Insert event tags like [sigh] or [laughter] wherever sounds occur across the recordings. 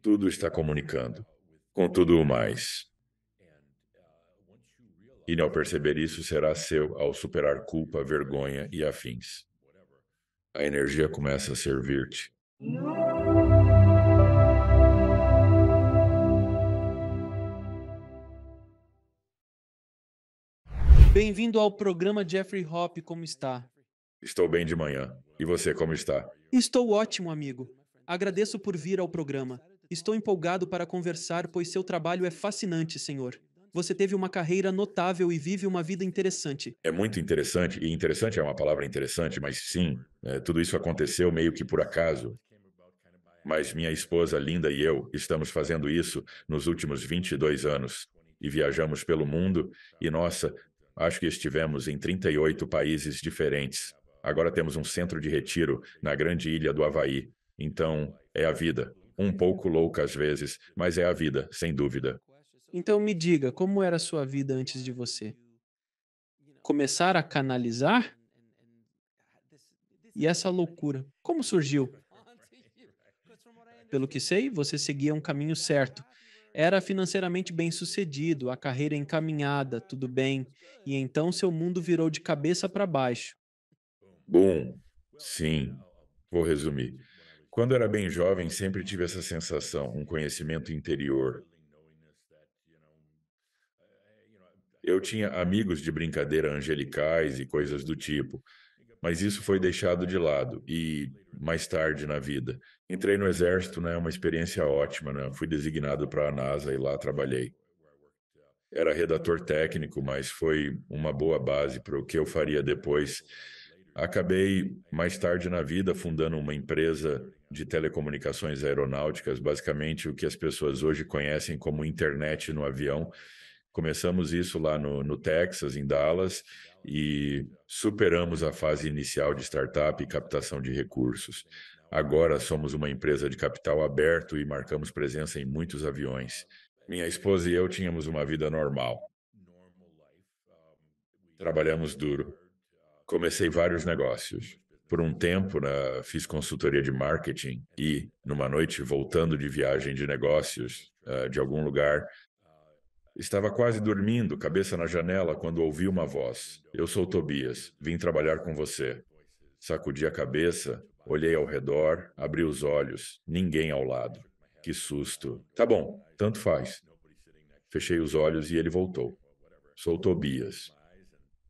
tudo está comunicando, com tudo o mais. E ao perceber isso, será seu ao superar culpa, vergonha e afins. A energia começa a servir-te. Bem-vindo ao programa Jeffrey Hop, como está? Estou bem de manhã. E você, como está? Estou ótimo, amigo. Agradeço por vir ao programa. Estou empolgado para conversar, pois seu trabalho é fascinante, senhor. Você teve uma carreira notável e vive uma vida interessante. É muito interessante, e interessante é uma palavra interessante, mas sim, é, tudo isso aconteceu meio que por acaso. Mas minha esposa linda e eu estamos fazendo isso nos últimos 22 anos e viajamos pelo mundo e nossa, acho que estivemos em 38 países diferentes. Agora temos um centro de retiro na grande ilha do Havaí. Então, é a vida um pouco louca às vezes, mas é a vida, sem dúvida. Então me diga, como era a sua vida antes de você? Começar a canalizar? E essa loucura, como surgiu? Pelo que sei, você seguia um caminho certo. Era financeiramente bem sucedido, a carreira encaminhada, tudo bem. E então seu mundo virou de cabeça para baixo. Bom, sim, vou resumir. Quando era bem jovem, sempre tive essa sensação, um conhecimento interior. Eu tinha amigos de brincadeira angelicais e coisas do tipo, mas isso foi deixado de lado e mais tarde na vida. Entrei no exército, né, uma experiência ótima, né? Fui designado para a NASA e lá trabalhei. Era redator técnico, mas foi uma boa base para o que eu faria depois. Acabei mais tarde na vida fundando uma empresa de telecomunicações aeronáuticas, basicamente o que as pessoas hoje conhecem como internet no avião. Começamos isso lá no, no Texas, em Dallas, e superamos a fase inicial de startup e captação de recursos. Agora somos uma empresa de capital aberto e marcamos presença em muitos aviões. Minha esposa e eu tínhamos uma vida normal. Trabalhamos duro. Comecei vários negócios por um tempo, na, fiz consultoria de marketing e, numa noite, voltando de viagem de negócios uh, de algum lugar, estava quase dormindo, cabeça na janela, quando ouvi uma voz. Eu sou Tobias, vim trabalhar com você. Sacudi a cabeça, olhei ao redor, abri os olhos, ninguém ao lado. Que susto. Tá bom, tanto faz. Fechei os olhos e ele voltou. Sou Tobias.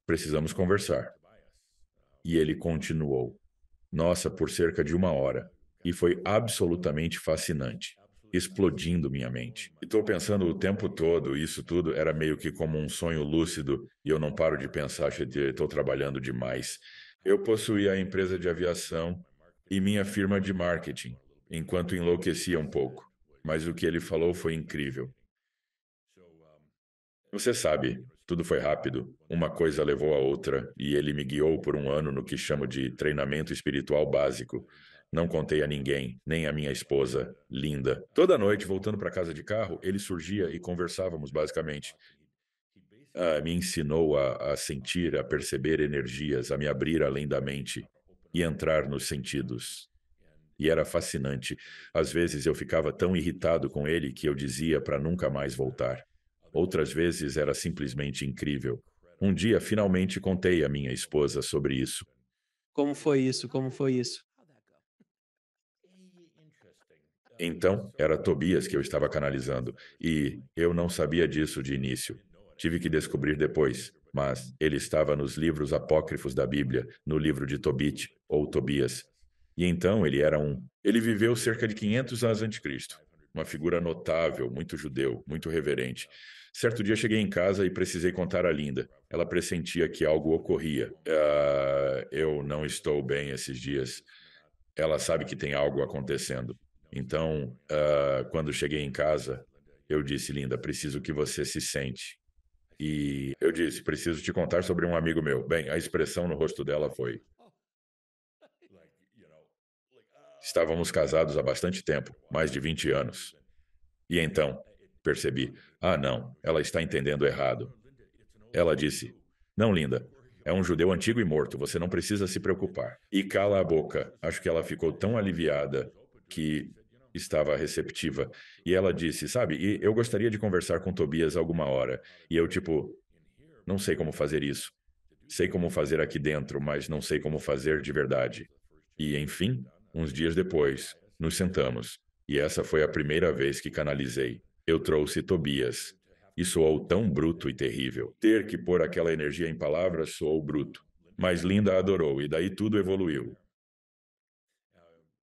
Precisamos conversar. E ele continuou. Nossa, por cerca de uma hora. E foi absolutamente fascinante, explodindo minha mente. E estou pensando o tempo todo, isso tudo era meio que como um sonho lúcido, e eu não paro de pensar, estou trabalhando demais. Eu possuía a empresa de aviação e minha firma de marketing, enquanto enlouquecia um pouco. Mas o que ele falou foi incrível. Você sabe, tudo foi rápido. Uma coisa levou a outra, e ele me guiou por um ano no que chamo de treinamento espiritual básico. Não contei a ninguém, nem a minha esposa, linda. Toda noite, voltando para casa de carro, ele surgia e conversávamos basicamente. Ah, me ensinou a, a sentir, a perceber energias, a me abrir além da mente e entrar nos sentidos. E era fascinante. Às vezes eu ficava tão irritado com ele que eu dizia para nunca mais voltar outras vezes era simplesmente incrível. Um dia finalmente contei à minha esposa sobre isso. Como foi isso? Como foi isso? Então, era Tobias que eu estava canalizando, e eu não sabia disso de início. Tive que descobrir depois, mas ele estava nos livros apócrifos da Bíblia, no livro de Tobit, ou Tobias. E então ele era um. Ele viveu cerca de 500 anos antes de Cristo, uma figura notável, muito judeu, muito reverente. Certo dia cheguei em casa e precisei contar a Linda. Ela pressentia que algo ocorria. Uh, eu não estou bem esses dias. Ela sabe que tem algo acontecendo. Então, uh, quando cheguei em casa, eu disse, Linda, preciso que você se sente. E eu disse, preciso te contar sobre um amigo meu. Bem, a expressão no rosto dela foi. Estávamos casados há bastante tempo mais de 20 anos. E então, Percebi. Ah, não, ela está entendendo errado. Ela disse: Não, linda. É um judeu antigo e morto, você não precisa se preocupar. E cala a boca. Acho que ela ficou tão aliviada que estava receptiva. E ela disse: Sabe, eu gostaria de conversar com Tobias alguma hora. E eu, tipo, não sei como fazer isso. Sei como fazer aqui dentro, mas não sei como fazer de verdade. E, enfim, uns dias depois, nos sentamos. E essa foi a primeira vez que canalizei. Eu trouxe Tobias. E soou tão bruto e terrível. Ter que pôr aquela energia em palavras soou bruto. Mas Linda adorou, e daí tudo evoluiu.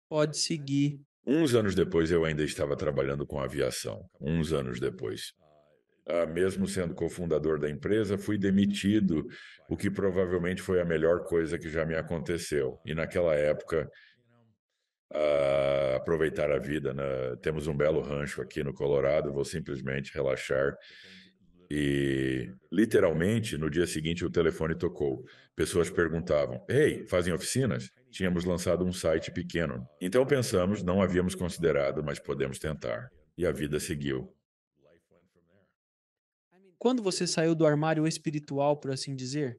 Pode seguir. Uns anos depois, eu ainda estava trabalhando com aviação. Uns anos depois. Ah, mesmo sendo cofundador da empresa, fui demitido, o que provavelmente foi a melhor coisa que já me aconteceu. E naquela época, a aproveitar a vida. Né? Temos um belo rancho aqui no Colorado, vou simplesmente relaxar. E literalmente no dia seguinte o telefone tocou. Pessoas perguntavam: Ei, fazem oficinas? Tínhamos lançado um site pequeno. Então pensamos, não havíamos considerado, mas podemos tentar. E a vida seguiu. Quando você saiu do armário espiritual, por assim dizer?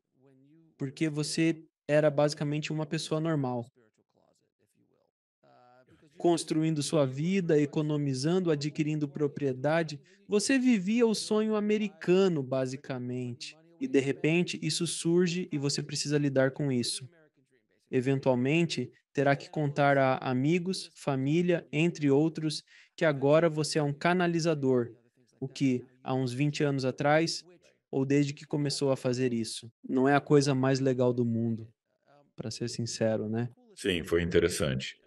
Porque você era basicamente uma pessoa normal construindo sua vida, economizando, adquirindo propriedade. Você vivia o sonho americano, basicamente. E de repente isso surge e você precisa lidar com isso. Eventualmente, terá que contar a amigos, família, entre outros, que agora você é um canalizador, o que há uns 20 anos atrás, ou desde que começou a fazer isso, não é a coisa mais legal do mundo, para ser sincero, né? Sim, foi interessante.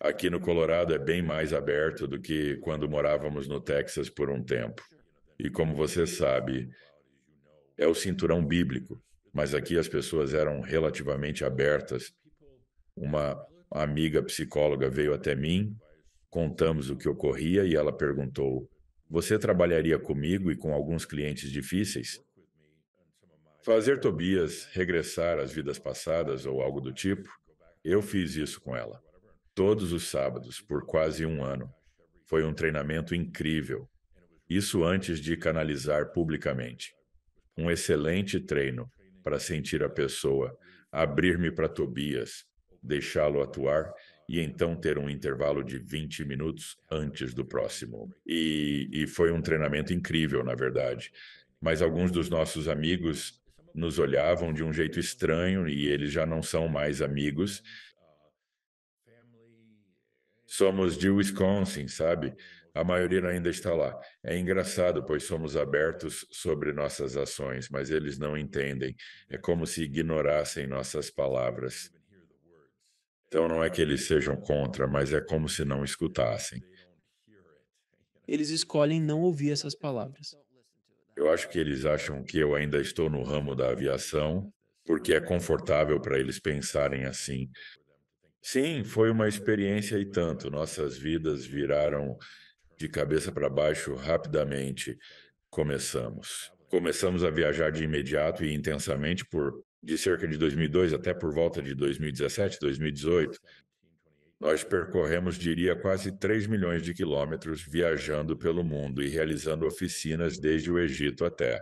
Aqui no Colorado é bem mais aberto do que quando morávamos no Texas por um tempo. E como você sabe, é o cinturão bíblico, mas aqui as pessoas eram relativamente abertas. Uma amiga psicóloga veio até mim, contamos o que ocorria e ela perguntou: Você trabalharia comigo e com alguns clientes difíceis? Fazer Tobias regressar às vidas passadas ou algo do tipo? Eu fiz isso com ela todos os sábados por quase um ano. Foi um treinamento incrível. Isso antes de canalizar publicamente. Um excelente treino para sentir a pessoa, abrir-me para Tobias, deixá-lo atuar e então ter um intervalo de 20 minutos antes do próximo. E, e, foi um treinamento incrível, na verdade. Mas alguns dos nossos amigos nos olhavam de um jeito estranho e eles já não são mais amigos somos de Wisconsin, sabe? A maioria ainda está lá. É engraçado, pois somos abertos sobre nossas ações, mas eles não entendem. É como se ignorassem nossas palavras. Então não é que eles sejam contra, mas é como se não escutassem. Eles escolhem não ouvir essas palavras. Eu acho que eles acham que eu ainda estou no ramo da aviação, porque é confortável para eles pensarem assim, Sim, foi uma experiência e tanto. Nossas vidas viraram de cabeça para baixo rapidamente. Começamos. Começamos a viajar de imediato e intensamente por de cerca de 2002 até por volta de 2017, 2018. Nós percorremos, diria, quase 3 milhões de quilômetros viajando pelo mundo e realizando oficinas desde o Egito até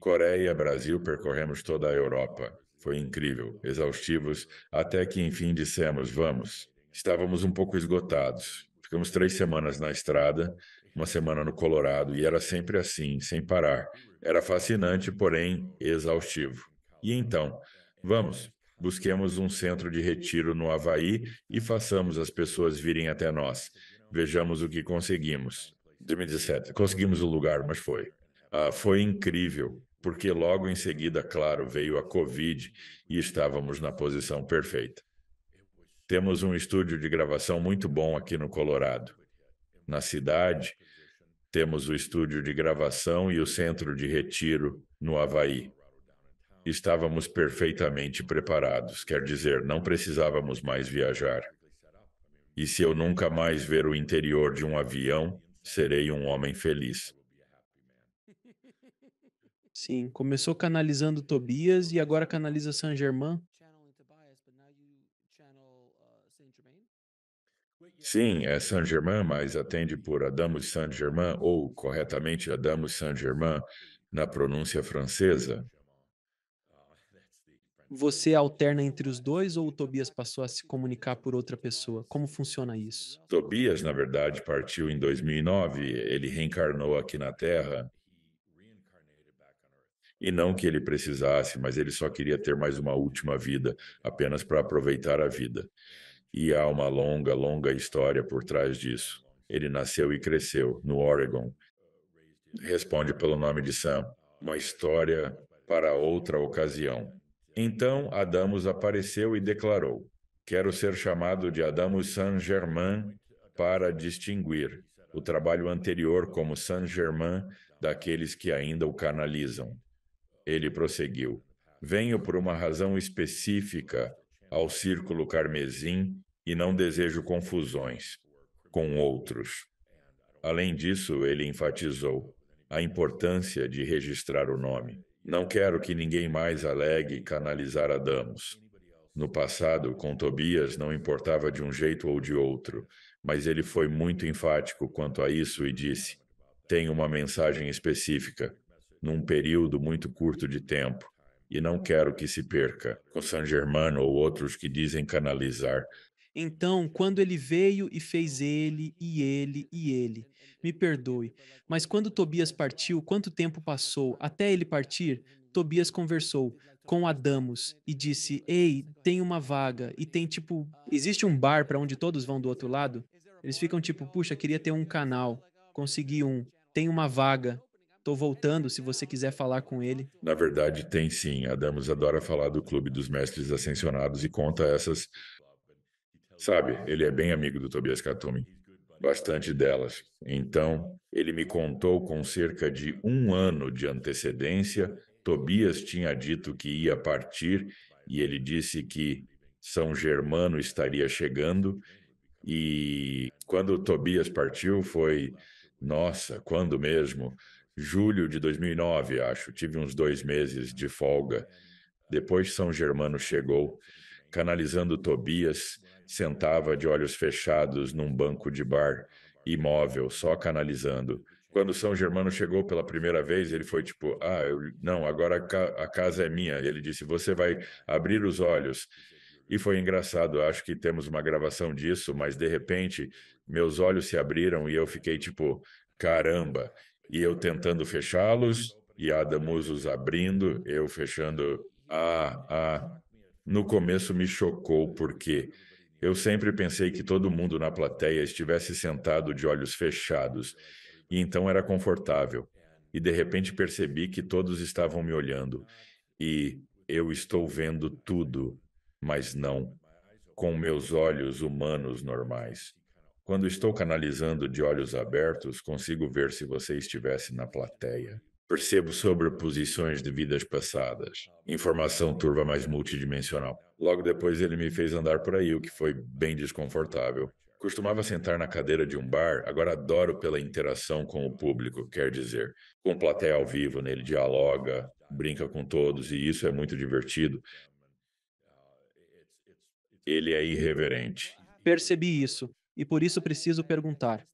Coreia, Brasil, percorremos toda a Europa. Foi incrível, exaustivos, até que enfim dissemos: vamos. Estávamos um pouco esgotados. Ficamos três semanas na estrada, uma semana no Colorado, e era sempre assim, sem parar. Era fascinante, porém exaustivo. E então, vamos, busquemos um centro de retiro no Havaí e façamos as pessoas virem até nós. Vejamos o que conseguimos. 2017, conseguimos o lugar, mas foi. Ah, foi incrível porque logo em seguida, claro, veio a Covid e estávamos na posição perfeita. Temos um estúdio de gravação muito bom aqui no Colorado. Na cidade, temos o estúdio de gravação e o centro de retiro no Havaí. Estávamos perfeitamente preparados, quer dizer, não precisávamos mais viajar. E se eu nunca mais ver o interior de um avião, serei um homem feliz. Sim, começou canalizando Tobias e agora canaliza Saint-Germain. Uh, Sim, é Saint-Germain, mas atende por Adamo Saint-Germain, ou corretamente Adamo Saint-Germain, na pronúncia francesa. Ah, [laughs] Você alterna entre os dois ou o Tobias passou a se comunicar por outra pessoa? Como funciona isso? Tobias, na verdade, partiu em 2009. Ele reencarnou aqui na Terra e não que ele precisasse, mas ele só queria ter mais uma última vida, apenas para aproveitar a vida. E há uma longa, longa história por trás disso. Ele nasceu e cresceu no Oregon. Responde pelo nome de Sam. Uma história para outra ocasião. Então Adamus apareceu e declarou: Quero ser chamado de Adamus Saint-Germain para distinguir o trabalho anterior como Saint-Germain daqueles que ainda o canalizam. Ele prosseguiu: Venho por uma razão específica ao círculo carmesim e não desejo confusões com outros. Além disso, ele enfatizou a importância de registrar o nome. Não quero que ninguém mais alegue canalizar Adamos. No passado, com Tobias, não importava de um jeito ou de outro, mas ele foi muito enfático quanto a isso e disse: Tenho uma mensagem específica num período muito curto de tempo. E não quero que se perca, com San Germano ou outros que dizem canalizar. Então, quando ele veio e fez ele, e ele, e ele. Me perdoe, mas quando Tobias partiu, quanto tempo passou? Até ele partir, Tobias conversou com Adamos e disse: Ei, tem uma vaga, e tem tipo. Existe um bar para onde todos vão do outro lado? Eles ficam tipo: Puxa, queria ter um canal, consegui um, tem uma vaga. Estou voltando se você quiser falar com ele. Na verdade, tem sim. Adamos adora falar do Clube dos Mestres Ascensionados e conta essas. Sabe, ele é bem amigo do Tobias Katumi. Bastante delas. Então, ele me contou com cerca de um ano de antecedência. Tobias tinha dito que ia partir e ele disse que São Germano estaria chegando. E quando Tobias partiu, foi. Nossa, quando mesmo? julho de 2009, acho. Tive uns dois meses de folga. Depois São Germano chegou, canalizando Tobias, sentava de olhos fechados num banco de bar, imóvel, só canalizando. Quando São Germano chegou pela primeira vez, ele foi tipo: Ah, eu, não, agora a, ca a casa é minha. Ele disse: Você vai abrir os olhos. E foi engraçado, acho que temos uma gravação disso, mas de repente meus olhos se abriram e eu fiquei tipo: Caramba! e eu tentando fechá-los, e Adamus os abrindo, eu fechando. Ah, ah. No começo me chocou, porque eu sempre pensei que todo mundo na plateia estivesse sentado de olhos fechados, e então era confortável. E de repente percebi que todos estavam me olhando, e eu estou vendo tudo, mas não com meus olhos humanos normais. Quando estou canalizando de olhos abertos, consigo ver se você estivesse na plateia. Percebo sobreposições de vidas passadas. Informação turva mais multidimensional. Logo depois ele me fez andar por aí, o que foi bem desconfortável. Costumava sentar na cadeira de um bar, agora adoro pela interação com o público, quer dizer, com plateia ao vivo, nele dialoga, brinca com todos, e isso é muito divertido. Ele é irreverente. Percebi isso. E por isso preciso perguntar: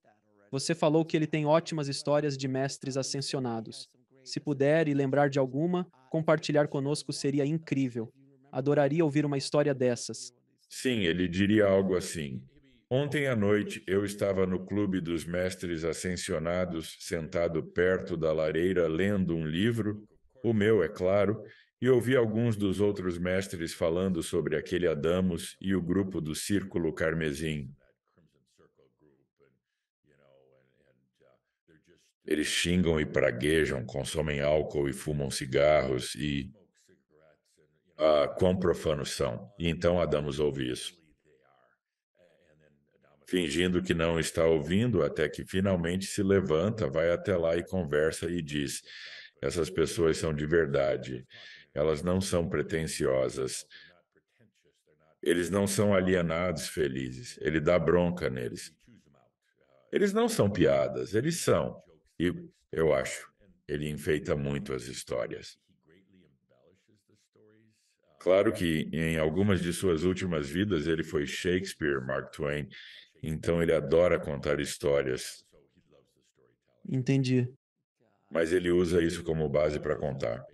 você falou que ele tem ótimas histórias de mestres ascensionados. Se puder e lembrar de alguma, compartilhar conosco seria incrível. Adoraria ouvir uma história dessas. Sim, ele diria algo assim. Ontem à noite eu estava no clube dos mestres ascensionados, sentado perto da lareira lendo um livro, o meu, é claro, e ouvi alguns dos outros mestres falando sobre aquele Adamus e o grupo do Círculo Carmesim. Eles xingam e praguejam, consomem álcool e fumam cigarros e. Ah, quão profanos são. E então Adamos ouve isso. Fingindo que não está ouvindo, até que finalmente se levanta, vai até lá e conversa e diz: Essas pessoas são de verdade. Elas não são pretensiosas. Eles não são alienados felizes. Ele dá bronca neles. Eles não são piadas, eles são. E eu acho, ele enfeita muito as histórias. Claro que em algumas de suas últimas vidas ele foi Shakespeare, Mark Twain, então ele adora contar histórias. Entendi. Mas ele usa isso como base para contar.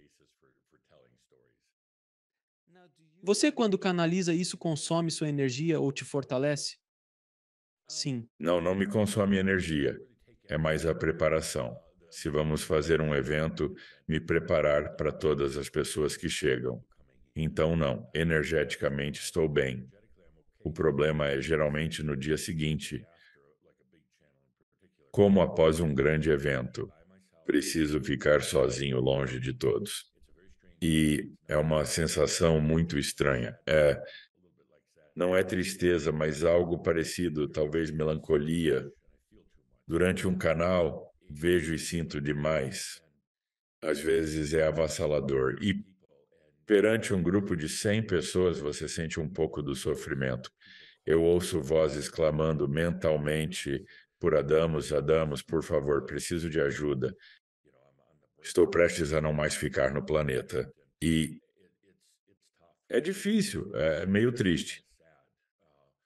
Você, quando canaliza isso, consome sua energia ou te fortalece? Sim. Não, não me consome energia é mais a preparação. Se vamos fazer um evento, me preparar para todas as pessoas que chegam. Então, não, energeticamente estou bem. O problema é geralmente no dia seguinte, como após um grande evento. Preciso ficar sozinho, longe de todos. E é uma sensação muito estranha. É, não é tristeza, mas algo parecido, talvez melancolia, durante um canal, vejo e sinto demais. Às vezes é avassalador. E perante um grupo de 100 pessoas, você sente um pouco do sofrimento. Eu ouço vozes clamando mentalmente por Adamos, Adamos, por favor, preciso de ajuda. Estou prestes a não mais ficar no planeta. E é difícil, é meio triste.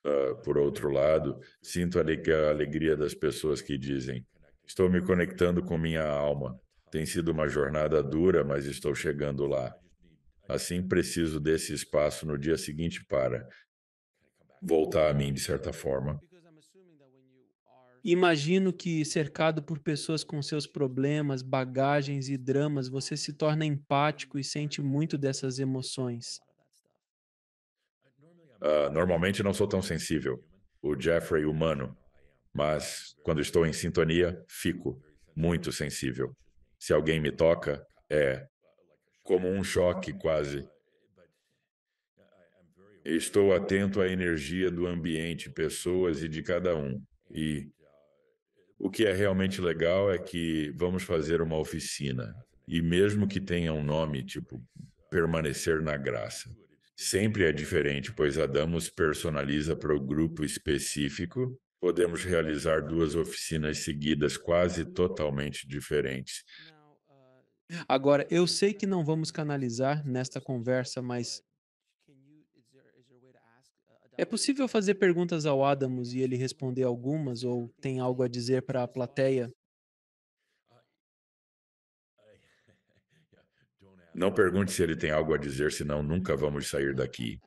Ah, por outro lado, sinto a alegria das pessoas que dizem: estou me conectando com minha alma. Tem sido uma jornada dura, mas estou chegando lá. Assim, preciso desse espaço no dia seguinte para voltar a mim, de certa forma. Imagino que, cercado por pessoas com seus problemas, bagagens e dramas, você se torna empático e sente muito dessas emoções. Uh, normalmente não sou tão sensível, o Jeffrey humano, mas quando estou em sintonia, fico muito sensível. Se alguém me toca, é como um choque quase. Estou atento à energia do ambiente, pessoas e de cada um. E o que é realmente legal é que vamos fazer uma oficina. E mesmo que tenha um nome, tipo, permanecer na graça. Sempre é diferente, pois a Damos personaliza para o grupo específico. Podemos realizar duas oficinas seguidas quase totalmente diferentes. Ah, agora, eu sei que não vamos canalizar nesta conversa, mas é possível fazer perguntas ao Adamus e ele responder algumas ou tem algo a dizer para a plateia? Não pergunte se ele tem algo a dizer, senão nunca vamos sair daqui.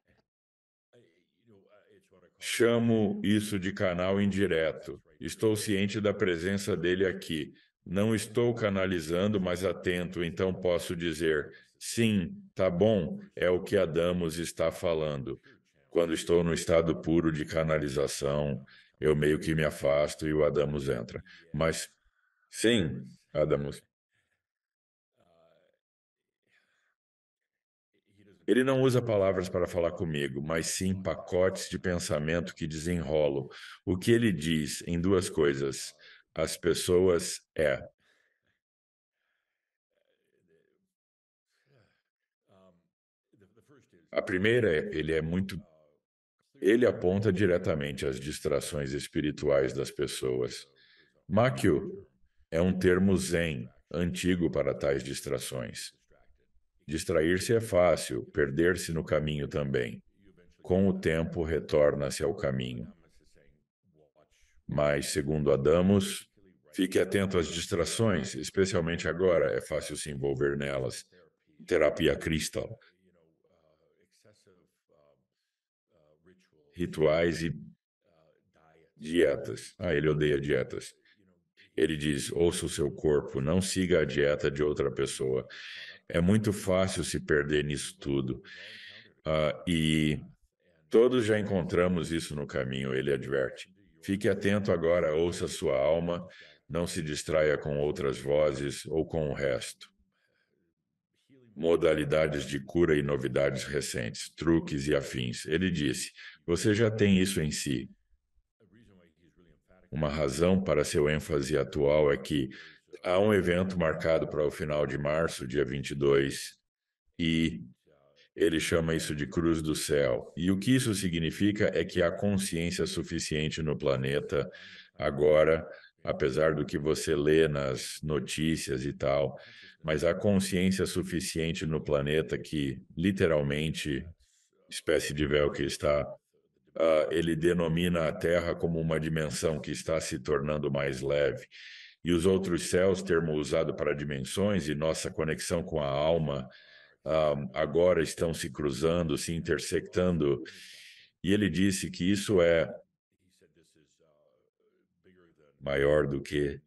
Chamo isso de canal indireto. Estou ciente da presença dele aqui. Não estou canalizando, mas atento, então posso dizer: sim, tá bom, é o que Adamos está falando. Quando estou no estado puro de canalização, eu meio que me afasto e o Adamos entra. Mas, sim, Adamos. Ele não usa palavras para falar comigo, mas sim pacotes de pensamento que desenrolam. O que ele diz em duas coisas: as pessoas é. A primeira é, ele é muito. Ele aponta diretamente as distrações espirituais das pessoas. Makyu é um termo zen antigo para tais distrações. Distrair-se é fácil, perder-se no caminho também. Com o tempo, retorna-se ao caminho. Mas, segundo Adamos, fique atento às distrações, especialmente agora, é fácil se envolver nelas. Terapia cristal. Rituais e dietas. Ah, ele odeia dietas. Ele diz: ouça o seu corpo, não siga a dieta de outra pessoa. É muito fácil se perder nisso tudo. Uh, e todos já encontramos isso no caminho, ele adverte. Fique atento agora, ouça sua alma, não se distraia com outras vozes ou com o resto. Modalidades de cura e novidades recentes, truques e afins. Ele disse: Você já tem isso em si. Uma razão para seu ênfase atual é que há um evento marcado para o final de março, dia 22, e ele chama isso de cruz do céu. E o que isso significa é que há consciência suficiente no planeta agora, apesar do que você lê nas notícias e tal, mas há consciência suficiente no planeta que, literalmente, espécie de véu que está, uh, ele denomina a Terra como uma dimensão que está se tornando mais leve e os outros céus termo usado para dimensões e nossa conexão com a alma um, ah, agora estão se cruzando, se intersectando. E ele disse que isso é maior do que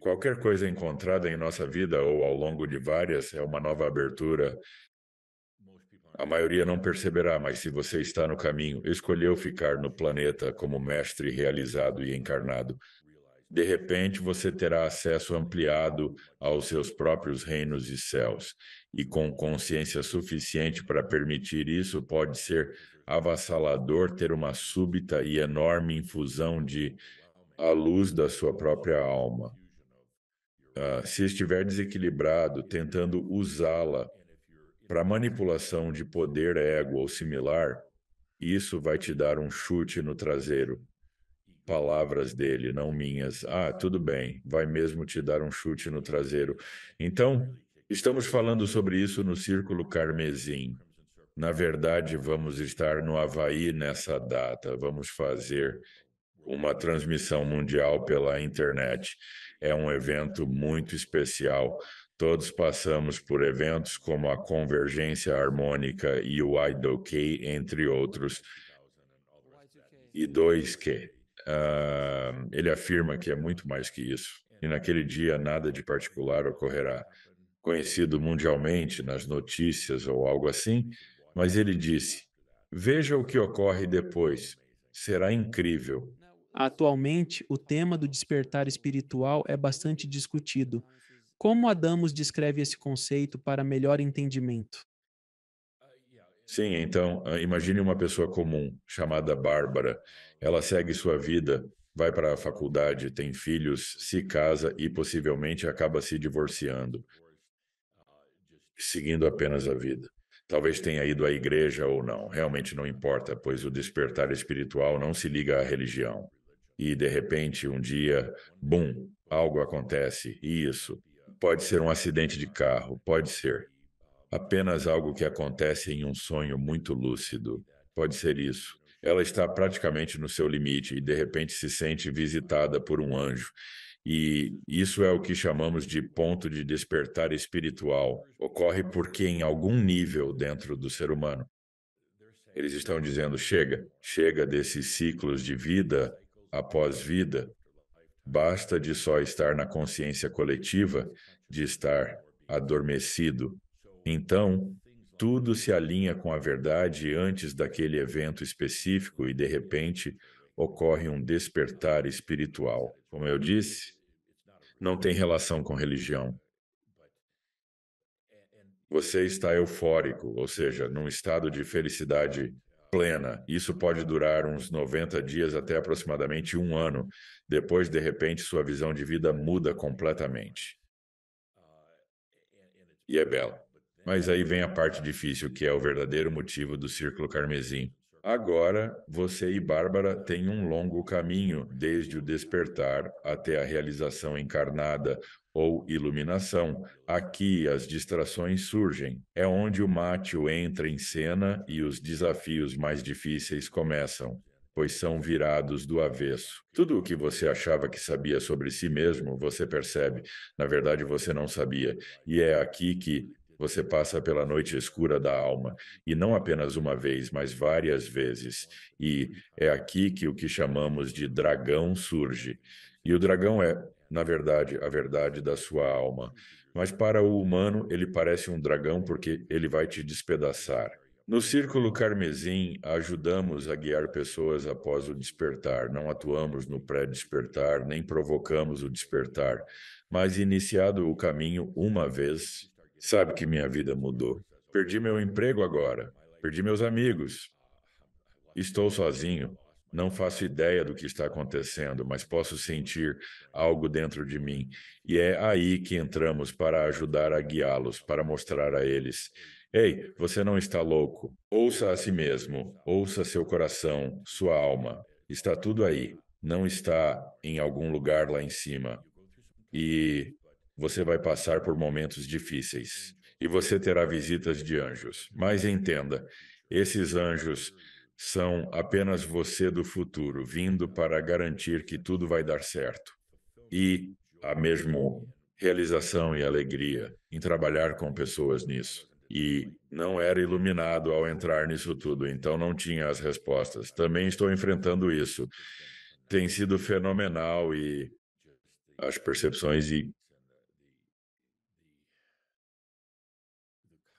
qualquer coisa encontrada em nossa vida ou ao longo de várias, é uma nova abertura. A maioria não perceberá, mas se você está no caminho, escolheu ficar no planeta como mestre realizado e encarnado de repente você terá acesso ampliado aos seus próprios reinos e céus. E com consciência suficiente para permitir isso, pode ser avassalador ter uma súbita e enorme infusão de a luz da sua própria alma. Uh, se estiver desequilibrado, tentando usá-la para manipulação de poder, ego ou similar, isso vai te dar um chute no traseiro palavras dele, não minhas. Ah, tudo bem, vai mesmo te dar um chute no traseiro. Então, estamos falando sobre isso no Círculo Carmesim. Na verdade, vamos estar no Havaí nessa data. Vamos fazer uma transmissão mundial pela internet. É um evento muito especial. Todos passamos por eventos como a Convergência Harmônica e o Y2K, entre outros, e dois que ah, ele afirma que é muito mais que isso, e naquele dia nada de particular ocorrerá, conhecido mundialmente nas notícias ou algo assim, mas ele disse: Veja o que ocorre depois, será incrível. Atualmente, o tema do despertar espiritual é bastante discutido. Como Adamos descreve esse conceito para melhor entendimento? Sim, então ah, imagine uma pessoa comum chamada Bárbara. Ela segue sua vida, vai para a faculdade, tem filhos, se casa e possivelmente acaba se divorciando, seguindo apenas a vida. Talvez tenha ido à igreja ou não, realmente não importa, pois o despertar espiritual não se liga à religião. E de repente, um dia, bum, algo acontece, e isso. Pode ser um acidente de carro, pode ser apenas algo que acontece em um sonho muito lúcido. Pode ser isso. Ela está praticamente no seu limite e de repente se sente visitada por um anjo. E isso é o que chamamos de ponto de despertar espiritual. Ocorre porque, em algum nível dentro do ser humano, eles estão dizendo: chega, chega desses ciclos de vida após vida, basta de só estar na consciência coletiva, de estar adormecido então, tudo se alinha com a verdade antes daquele evento específico e, de repente, ocorre um despertar espiritual. Como eu disse, não tem relação com religião. Você está eufórico, ou seja, num estado de felicidade plena. Isso pode durar uns 90 dias até aproximadamente um ano. Depois, de repente, sua visão de vida muda completamente. E é belo. Mas aí vem a parte difícil, que é o verdadeiro motivo do Círculo Carmesim. Agora, você e Bárbara têm um longo caminho, desde o despertar até a realização encarnada ou iluminação. Aqui as distrações surgem. É onde o mátio entra em cena e os desafios mais difíceis começam, pois são virados do avesso. Tudo o que você achava que sabia sobre si mesmo, você percebe. Na verdade, você não sabia. E é aqui que, você passa pela noite escura da alma, e não apenas uma vez, mas várias vezes. E é aqui que o que chamamos de dragão surge. E o dragão é, na verdade, a verdade da sua alma. Mas para o humano, ele parece um dragão porque ele vai te despedaçar. No Círculo Carmesim, ajudamos a guiar pessoas após o despertar. Não atuamos no pré-despertar, nem provocamos o despertar, mas iniciado o caminho uma vez, sabe que minha vida mudou. Perdi meu emprego agora, perdi meus amigos. Estou sozinho, não faço ideia do que está acontecendo, mas posso sentir algo dentro de mim. E é aí que entramos para ajudar a guiá-los, para mostrar a eles. Ei, você não está louco. Ouça a si mesmo, ouça seu coração, sua alma. Está tudo aí. Não está em algum lugar lá em cima. E você vai passar por momentos difíceis e você terá visitas de anjos. Mas entenda, esses anjos são apenas você do futuro, vindo para garantir que tudo vai dar certo. E a mesma realização e alegria em trabalhar com pessoas nisso. E não era iluminado ao entrar nisso tudo, então não tinha as respostas. Também estou enfrentando isso. Tem sido fenomenal e as percepções e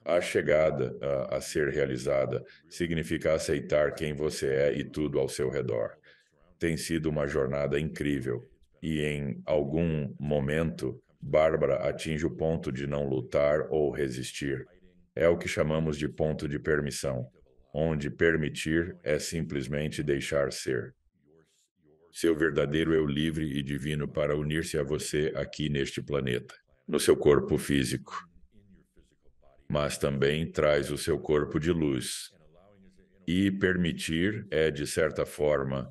a chegada a, a ser realizada significa aceitar quem você é e tudo ao seu redor. Tem sido uma jornada incrível e em algum momento Bárbara atinge o ponto de não lutar ou resistir. É o que chamamos de ponto de permissão, onde permitir é simplesmente deixar ser. Seu verdadeiro eu livre e divino para unir-se a você aqui neste planeta, no seu corpo físico mas também traz o seu corpo de luz. E permitir é, de certa forma,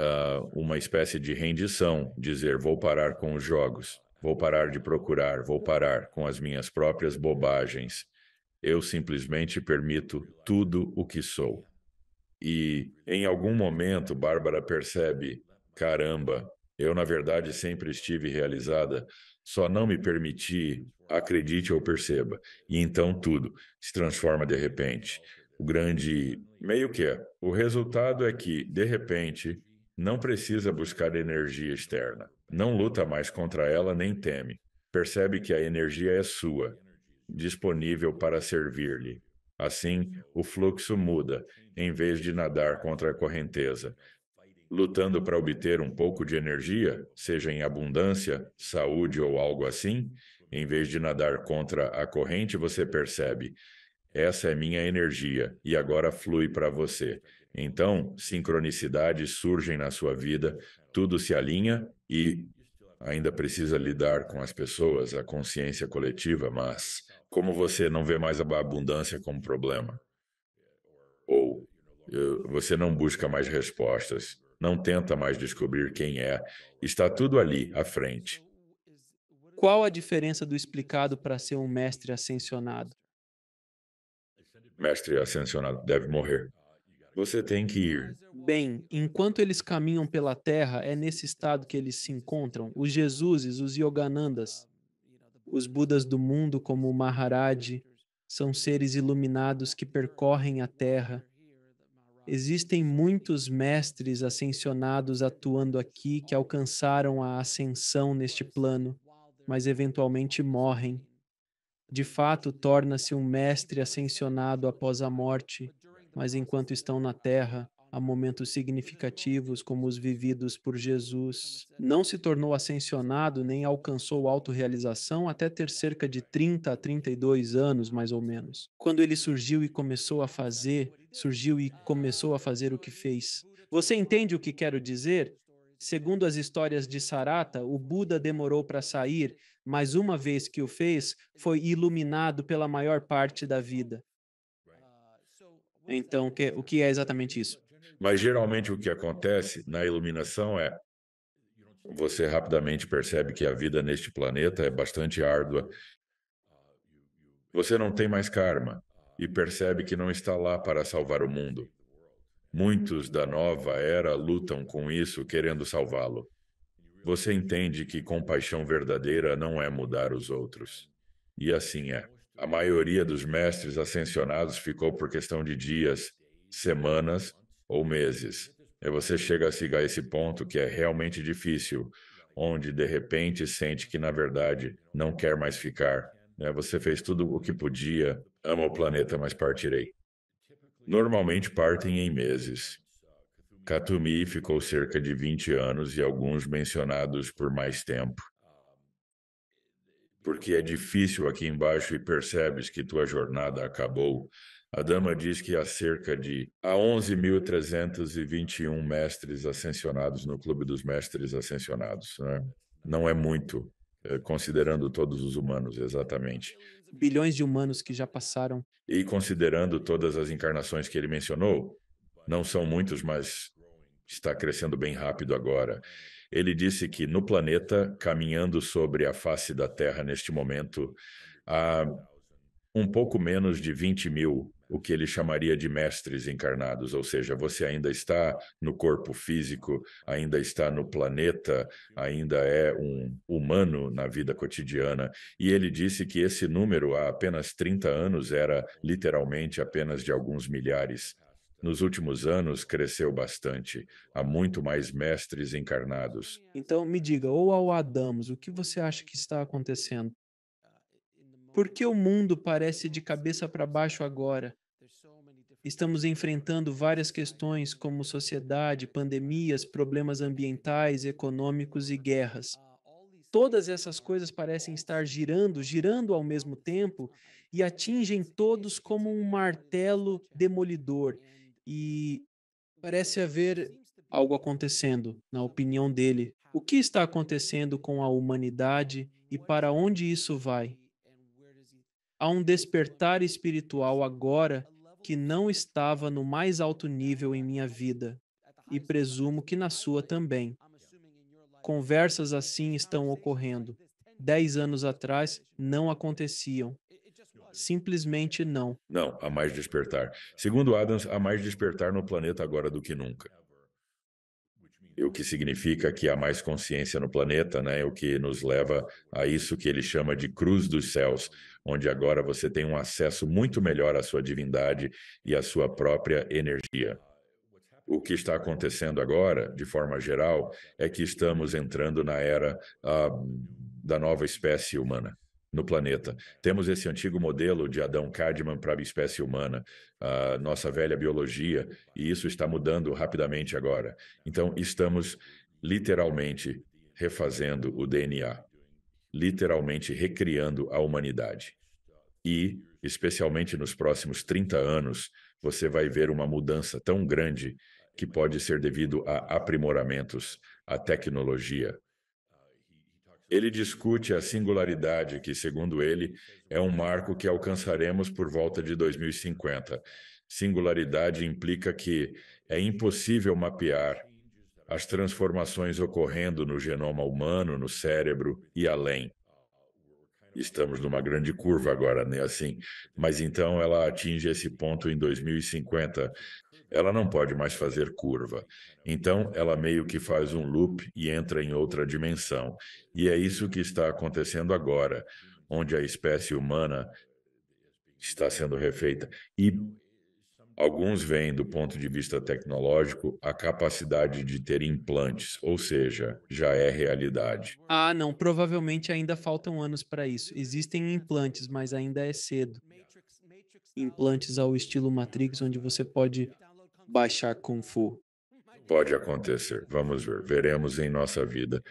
uh, uma espécie de rendição dizer: vou parar com os jogos, vou parar de procurar, vou parar com as minhas próprias bobagens. Eu simplesmente permito tudo o que sou. E em algum momento, Bárbara percebe: caramba, eu na verdade sempre estive realizada, só não me permiti acredite ou perceba. E então tudo se transforma de repente. O grande meio que é. O resultado é que, de repente, não precisa buscar energia externa. Não luta mais contra ela nem teme. Percebe que a energia é sua, disponível para servir-lhe. Assim, o fluxo muda, em vez de nadar contra a correnteza. Lutando para obter um pouco de energia, seja em abundância, saúde ou algo assim, em vez de nadar contra a corrente, você percebe: essa é minha energia e agora flui para você. Então, sincronicidades surgem na sua vida, tudo se alinha e ainda precisa lidar com as pessoas, a consciência coletiva, mas como você não vê mais a abundância como problema? Ou eh, você não busca mais respostas, não tenta mais descobrir quem é, está tudo ali à frente. Qual a diferença do explicado para ser um mestre ascensionado? Mestre ascensionado deve morrer. Você tem que ir. Bem, enquanto eles caminham pela terra, é nesse estado que eles se encontram. Os Jesuses, os Yoganandas, os Budas do mundo, como o Maharaj, são seres iluminados que percorrem a terra. Existem muitos mestres ascensionados atuando aqui que alcançaram a ascensão neste plano mas eventualmente morrem. De fato, torna-se um mestre ascensionado após a morte, mas enquanto estão na terra, há momentos significativos como os vividos por Jesus. Não se tornou ascensionado nem alcançou autorrealização até ter cerca de 30 a 32 anos, mais ou menos. Quando ele surgiu e começou a fazer, surgiu e começou a fazer o que fez. Você entende o que quero dizer? Segundo as histórias de Sarata, o Buda demorou para sair, mas uma vez que o fez, foi iluminado pela maior parte da vida. Então, o que é exatamente isso? Mas geralmente o que acontece na iluminação é você rapidamente percebe que a vida neste planeta é bastante árdua. Você não tem mais karma e percebe que não está lá para salvar o mundo. Muitos da nova era lutam com isso querendo salvá-lo. Você entende que compaixão verdadeira não é mudar os outros. E assim é. A maioria dos mestres ascensionados ficou por questão de dias, semanas ou meses. E você chega a chegar a esse ponto que é realmente difícil, onde de repente sente que na verdade não quer mais ficar. Né? Você fez tudo o que podia, ama o planeta, mas partirei normalmente partem em meses. Katumi ficou cerca de 20 anos e alguns mencionados por mais tempo. Porque é difícil aqui embaixo e percebes que tua jornada acabou. A dama diz que há cerca de 11.321 mestres ascensionados no Clube dos Mestres Ascensionados. Né? Não é muito, eh, considerando todos os humanos, exatamente bilhões de humanos que já passaram. E considerando todas as encarnações que ele mencionou, não são muitos, mas está crescendo bem rápido agora. Ele disse que no planeta, caminhando sobre a face da Terra neste momento, há um pouco menos de 20 mil o que ele chamaria de mestres encarnados, ou seja, você ainda está no corpo físico, ainda está no planeta, ainda é um humano na vida cotidiana. E ele disse que esse número há apenas 30 anos era literalmente apenas de alguns milhares. Nos últimos anos cresceu bastante, há muito mais mestres encarnados. Então me diga, ou ao Adamos, o que você acha que está acontecendo? Por que o mundo parece de cabeça para baixo agora? Estamos enfrentando várias questões como sociedade, pandemias, problemas ambientais, econômicos e guerras. Todas essas coisas parecem estar girando, girando ao mesmo tempo e atingem todos como um martelo demolidor. E parece haver algo acontecendo, na opinião dele. O que está acontecendo com a humanidade e para onde isso vai? Há um despertar espiritual agora que não estava no mais alto nível em minha vida, e presumo que na sua também. Conversas assim estão ocorrendo. Dez anos atrás não aconteciam. Simplesmente não. Não, há mais despertar. Segundo Adams, há mais despertar no planeta agora do que nunca. O que significa que há mais consciência no planeta, né? O que nos leva a isso que ele chama de cruz dos céus, onde agora você tem um acesso muito melhor à sua divindade e à sua própria energia. O que está acontecendo agora, de forma geral, é que estamos entrando na era uh, da nova espécie humana no planeta. Temos esse antigo modelo de Adão Cadman para a espécie humana, a nossa velha biologia, e isso está mudando rapidamente agora. Então, estamos literalmente refazendo o DNA literalmente recriando a humanidade. E, especialmente nos próximos 30 anos, você vai ver uma mudança tão grande que pode ser devido a aprimoramentos, à tecnologia. Ele discute a singularidade, que, segundo ele, é um marco que alcançaremos por volta de 2050. Singularidade implica que é impossível mapear as transformações ocorrendo no genoma humano, no cérebro e além. Estamos numa grande curva agora, né? Assim, mas então ela atinge esse ponto em 2050. Ela não pode mais fazer curva. Então ela meio que faz um loop e entra em outra dimensão. E é isso que está acontecendo agora, onde a espécie humana está sendo refeita. E Alguns veem, do ponto de vista tecnológico, a capacidade de ter implantes, ou seja, já é realidade. Ah, não, provavelmente ainda faltam anos para isso. Existem implantes, mas ainda é cedo. Implantes ao estilo Matrix, onde você pode baixar Kung Fu. Pode acontecer, vamos ver, veremos em nossa vida.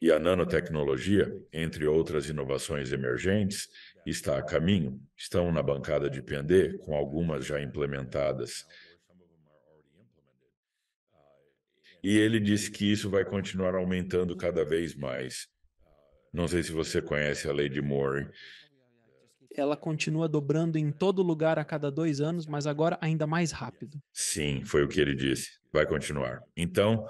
E a nanotecnologia, entre outras inovações emergentes, está a caminho, estão na bancada de PND com algumas já implementadas. E ele disse que isso vai continuar aumentando cada vez mais. Não sei se você conhece a lei de Moore. Ela continua dobrando em todo lugar a cada dois anos, mas agora ainda mais rápido. Sim, foi o que ele disse. Vai continuar. Então,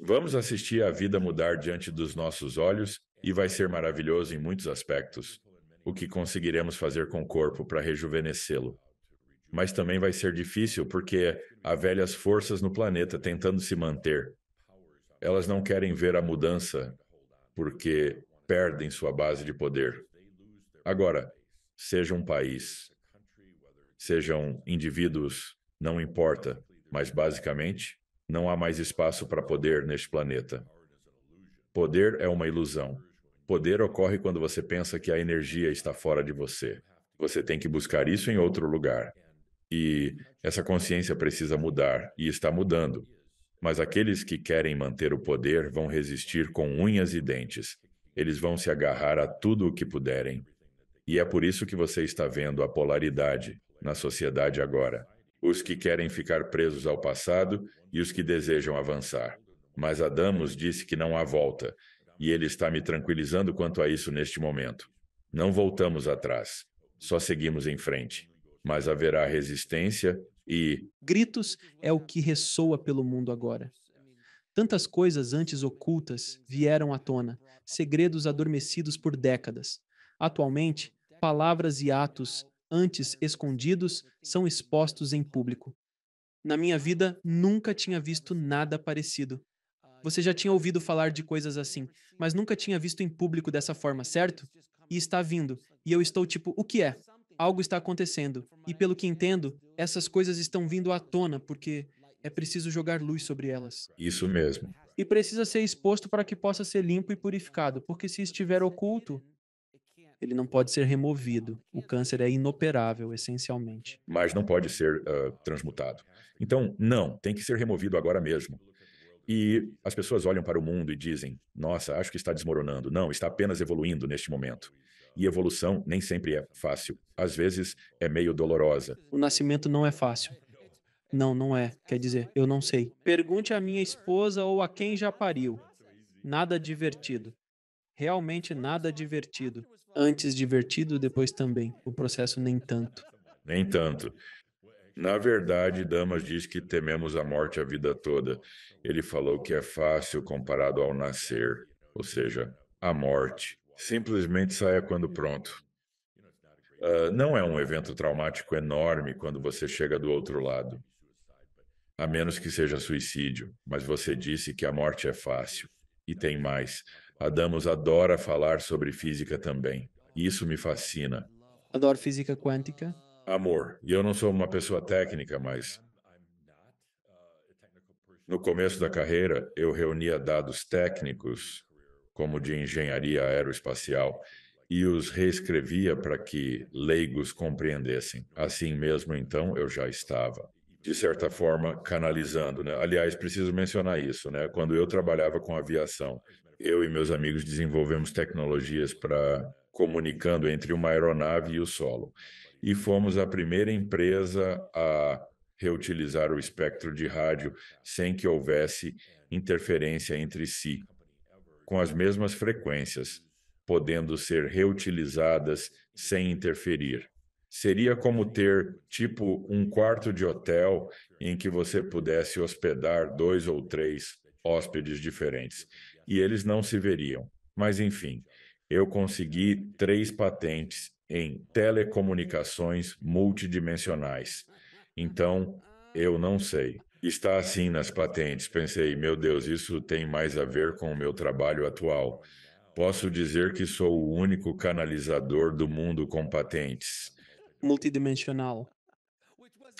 vamos assistir a vida mudar diante dos nossos olhos e vai ser maravilhoso em muitos aspectos o que conseguiremos fazer com o corpo para rejuvenescê-lo. Mas também vai ser difícil porque há velhas forças no planeta tentando se manter. Elas não querem ver a mudança porque perdem sua base de poder. Agora, seja um país, sejam indivíduos, não importa, mas basicamente não há mais espaço para poder neste planeta. Poder é uma ilusão. Poder ocorre quando você pensa que a energia está fora de você. Você tem que buscar isso em outro lugar. E essa consciência precisa mudar, e está mudando. Mas aqueles que querem manter o poder vão resistir com unhas e dentes. Eles vão se agarrar a tudo o que puderem. E é por isso que você está vendo a polaridade na sociedade agora. Os que querem ficar presos ao passado e os que desejam avançar mas Adamos disse que não há volta, e ele está me tranquilizando quanto a isso neste momento. Não voltamos atrás, só seguimos em frente. Mas haverá resistência e. Gritos é o que ressoa pelo mundo agora. Tantas coisas antes ocultas vieram à tona, segredos adormecidos por décadas. Atualmente, palavras e atos antes escondidos são expostos em público. Na minha vida, nunca tinha visto nada parecido. Você já tinha ouvido falar de coisas assim, mas nunca tinha visto em público dessa forma, certo? E está vindo, e eu estou tipo, o que é? Algo está acontecendo, e pelo que entendo, essas coisas estão vindo à tona, porque é preciso jogar luz sobre elas. Isso mesmo. E precisa ser exposto para que possa ser limpo e purificado, porque se estiver oculto, ele não pode ser removido. O câncer é inoperável, essencialmente. Mas não pode ser uh, transmutado. Então, não, tem que ser removido agora mesmo. E as pessoas olham para o mundo e dizem: nossa, acho que está desmoronando. Não, está apenas evoluindo neste momento. E evolução nem sempre é fácil. Às vezes é meio dolorosa. O nascimento não é fácil. Não, não é. Quer dizer, eu não sei. Pergunte à minha esposa ou a quem já pariu. Nada divertido. Realmente nada divertido. Antes divertido, depois também. O processo nem tanto. Nem tanto. Na verdade, Damas diz que tememos a morte a vida toda. Ele falou que é fácil comparado ao nascer, ou seja, a morte. Simplesmente saia quando pronto. Uh, não é um evento traumático enorme quando você chega do outro lado, a menos que seja suicídio. Mas você disse que a morte é fácil. E tem mais. Adamos adora falar sobre física também. Isso me fascina. Adoro física quântica amor. E eu não sou uma pessoa técnica, mas no começo da carreira eu reunia dados técnicos, como de engenharia aeroespacial, e os reescrevia para que leigos compreendessem. Assim mesmo, então, eu já estava de certa forma, canalizando. Né? Aliás, preciso mencionar isso. Né? Quando eu trabalhava com aviação, eu e meus amigos desenvolvemos tecnologias para comunicando entre uma aeronave e o solo e fomos a primeira empresa a reutilizar o espectro de rádio sem que houvesse interferência entre si, com as mesmas frequências, podendo ser reutilizadas sem interferir. Seria como ter, tipo, um quarto de hotel em que você pudesse hospedar dois ou três hóspedes diferentes, e eles não se veriam. Mas, enfim, eu consegui três patentes em telecomunicações multidimensionais. Então, eu não sei. Está assim nas patentes. Pensei, meu Deus, isso tem mais a ver com o meu trabalho atual. Posso dizer que sou o único canalizador do mundo com patentes. Multidimensional.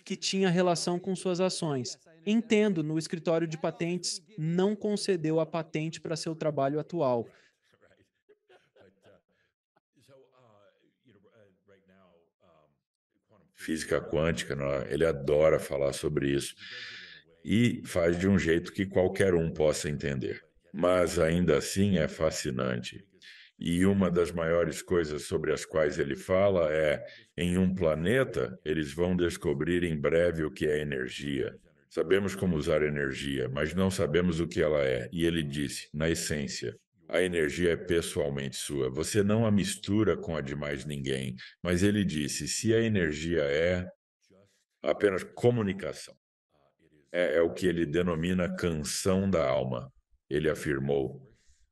Que tinha relação com suas ações. Entendo, no escritório de patentes, não concedeu a patente para seu trabalho atual física quântica, é? ele adora falar sobre isso. E faz de um jeito que qualquer um possa entender. Mas ainda assim é fascinante. E uma das maiores coisas sobre as quais ele fala é: em um planeta, eles vão descobrir em breve o que é energia. Sabemos como usar energia, mas não sabemos o que ela é. E ele disse: na essência, a energia é pessoalmente sua, você não a mistura com a de mais ninguém. Mas ele disse: se a energia é apenas comunicação, é, é o que ele denomina canção da alma. Ele afirmou: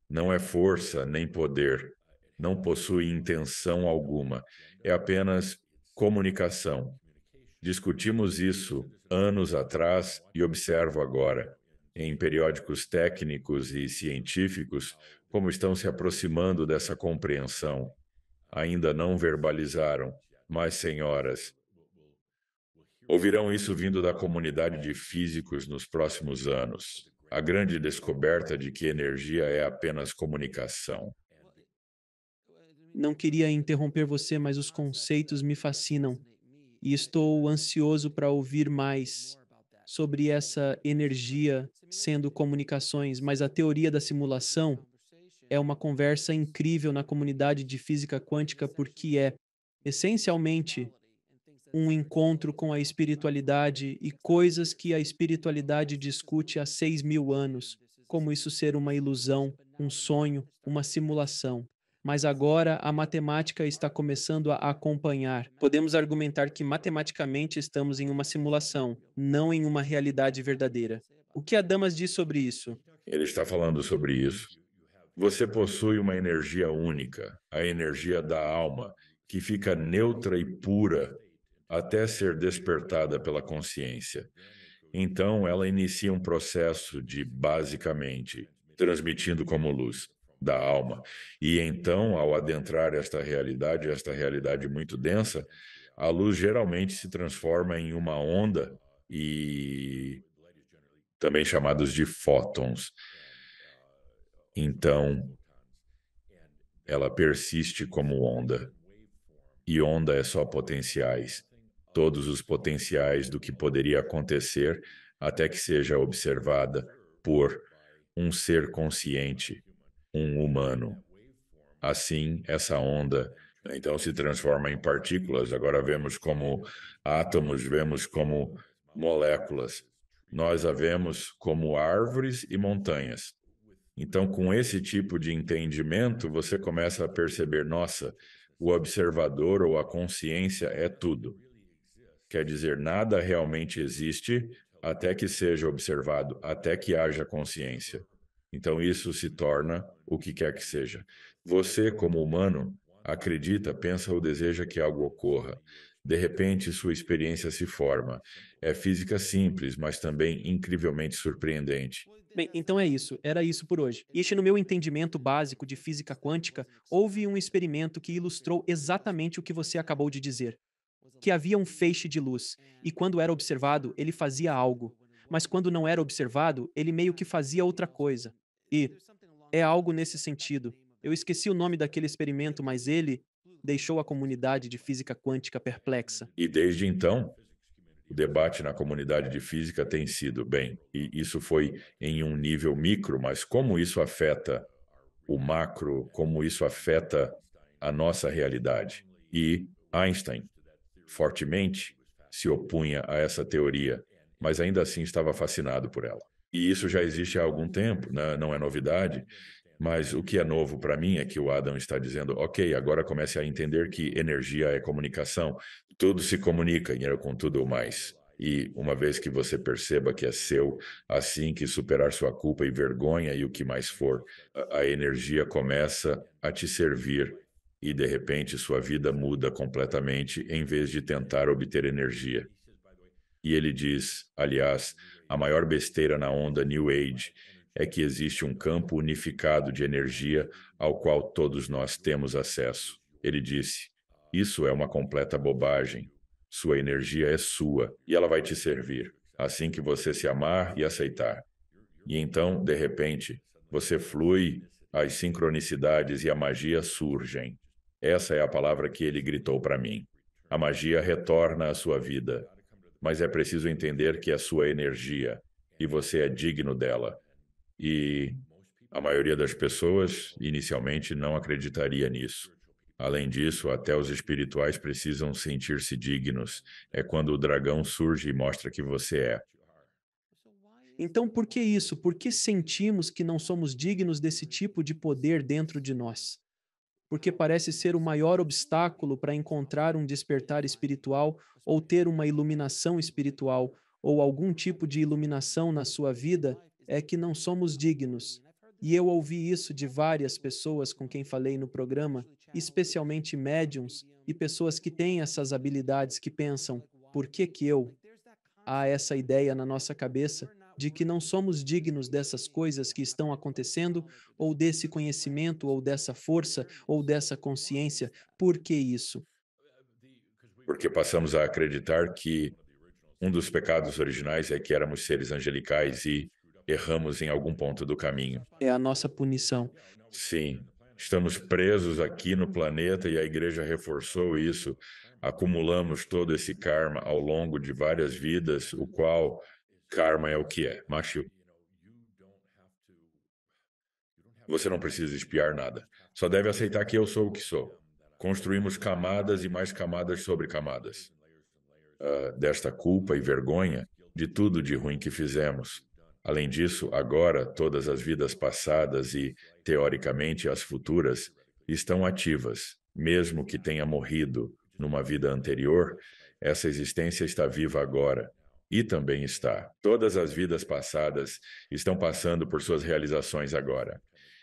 não é força nem poder, não possui intenção alguma, é apenas comunicação. Discutimos isso anos atrás e observo agora, em periódicos técnicos e científicos, como estão se aproximando dessa compreensão. Ainda não verbalizaram, mas, senhoras, ouvirão isso vindo da comunidade de físicos nos próximos anos. A grande descoberta de que energia é apenas comunicação. Não queria interromper você, mas os conceitos me fascinam e estou ansioso para ouvir mais sobre essa energia sendo comunicações, mas a teoria da simulação é uma conversa incrível na comunidade de física quântica porque é essencialmente um encontro com a espiritualidade e coisas que a espiritualidade discute há seis mil anos, como isso ser uma ilusão, um sonho, uma simulação. Mas agora a matemática está começando a acompanhar. Podemos argumentar que matematicamente estamos em uma simulação, não em uma realidade verdadeira. O que a Damas diz sobre isso? Ele está falando sobre isso você possui uma energia única, a energia da alma, que fica neutra e pura até ser despertada pela consciência. Então, ela inicia um processo de, basicamente, transmitindo como luz da alma. E então, ao adentrar esta realidade, esta realidade muito densa, a luz geralmente se transforma em uma onda e também chamados de fótons. Então, ela persiste como onda. E onda é só potenciais todos os potenciais do que poderia acontecer até que seja observada por um ser consciente, um humano. Assim, essa onda então se transforma em partículas. Agora vemos como átomos, vemos como moléculas. Nós a vemos como árvores e montanhas. Então, com esse tipo de entendimento, você começa a perceber: nossa, o observador ou a consciência é tudo. Quer dizer, nada realmente existe até que seja observado, até que haja consciência. Então, isso se torna o que quer que seja. Você, como humano, acredita, pensa ou deseja que algo ocorra. De repente, sua experiência se forma. É física simples, mas também incrivelmente surpreendente. Bem, então é isso. Era isso por hoje. Este, no meu entendimento básico de física quântica, houve um experimento que ilustrou exatamente o que você acabou de dizer. Que havia um feixe de luz, e quando era observado, ele fazia algo. Mas quando não era observado, ele meio que fazia outra coisa. E é algo nesse sentido. Eu esqueci o nome daquele experimento, mas ele deixou a comunidade de física quântica perplexa. E desde então, o debate na comunidade de física tem sido, bem, e isso foi em um nível micro, mas como isso afeta o macro, como isso afeta a nossa realidade. E Einstein fortemente se opunha a essa teoria, mas ainda assim estava fascinado por ela. E isso já existe há algum tempo, né? não é novidade. Mas o que é novo para mim é que o Adam está dizendo, ok, agora comece a entender que energia é comunicação, tudo se comunica, e era é com tudo ou mais. E uma vez que você perceba que é seu, assim que superar sua culpa e vergonha e o que mais for, a energia começa a te servir e de repente sua vida muda completamente em vez de tentar obter energia. E ele diz, aliás, a maior besteira na onda New Age é que existe um campo unificado de energia ao qual todos nós temos acesso. Ele disse: Isso é uma completa bobagem. Sua energia é sua e ela vai te servir assim que você se amar e aceitar. E então, de repente, você flui, as sincronicidades e a magia surgem. Essa é a palavra que ele gritou para mim. A magia retorna à sua vida. Mas é preciso entender que é sua energia e você é digno dela. E a maioria das pessoas inicialmente não acreditaria nisso. Além disso, até os espirituais precisam sentir-se dignos. É quando o dragão surge e mostra que você é. Então, por que isso? Por que sentimos que não somos dignos desse tipo de poder dentro de nós? Porque parece ser o maior obstáculo para encontrar um despertar espiritual ou ter uma iluminação espiritual ou algum tipo de iluminação na sua vida é que não somos dignos. E eu ouvi isso de várias pessoas com quem falei no programa, especialmente médiums e pessoas que têm essas habilidades que pensam: por que que eu? Há essa ideia na nossa cabeça de que não somos dignos dessas coisas que estão acontecendo, ou desse conhecimento, ou dessa força, ou dessa consciência. Por que isso? Porque passamos a acreditar que um dos pecados originais é que éramos seres angelicais e erramos em algum ponto do caminho. É a nossa punição. Sim. Estamos presos aqui no planeta e a igreja reforçou isso. Acumulamos todo esse karma ao longo de várias vidas, o qual karma é o que é. Machu. Você não precisa espiar nada. Só deve aceitar que eu sou o que sou. Construímos camadas e mais camadas sobre camadas uh, desta culpa e vergonha de tudo de ruim que fizemos. Além disso, agora todas as vidas passadas e, teoricamente, as futuras estão ativas. Mesmo que tenha morrido numa vida anterior, essa existência está viva agora e também está. Todas as vidas passadas estão passando por suas realizações agora.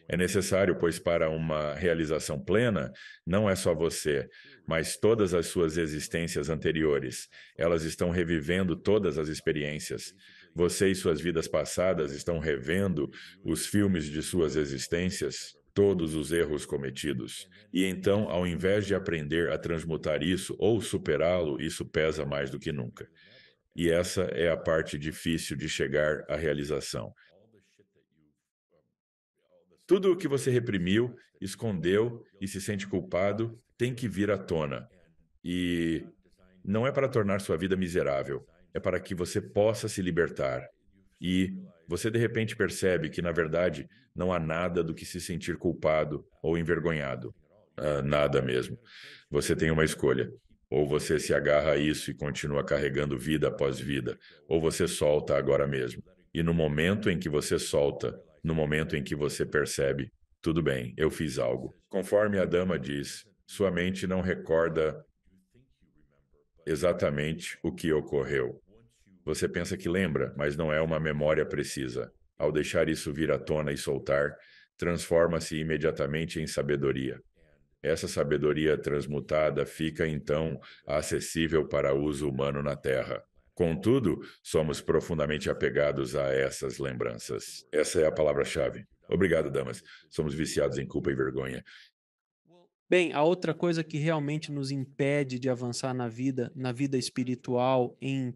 É necessário, pois, para uma realização plena, não é só você, mas todas as suas existências anteriores. Elas estão revivendo todas as experiências. Você e suas vidas passadas estão revendo os filmes de suas existências, todos os erros cometidos. E então, ao invés de aprender a transmutar isso ou superá-lo, isso pesa mais do que nunca. E essa é a parte difícil de chegar à realização. Tudo o que você reprimiu, escondeu e se sente culpado tem que vir à tona. E não é para tornar sua vida miserável, é para que você possa se libertar. E você de repente percebe que, na verdade, não há nada do que se sentir culpado ou envergonhado. Ah, nada mesmo. Você tem uma escolha. Ou você se agarra a isso e continua carregando vida após vida, ou você solta agora mesmo. E no momento em que você solta, no momento em que você percebe, tudo bem, eu fiz algo. Conforme a dama diz, sua mente não recorda exatamente o que ocorreu, você pensa que lembra, mas não é uma memória precisa. Ao deixar isso vir à tona e soltar, transforma-se imediatamente em sabedoria. Essa sabedoria transmutada fica então acessível para uso humano na Terra. Contudo, somos profundamente apegados a essas lembranças. Essa é a palavra-chave. Obrigado, damas. Somos viciados em culpa e vergonha. Bem, a outra coisa que realmente nos impede de avançar na vida, na vida espiritual, em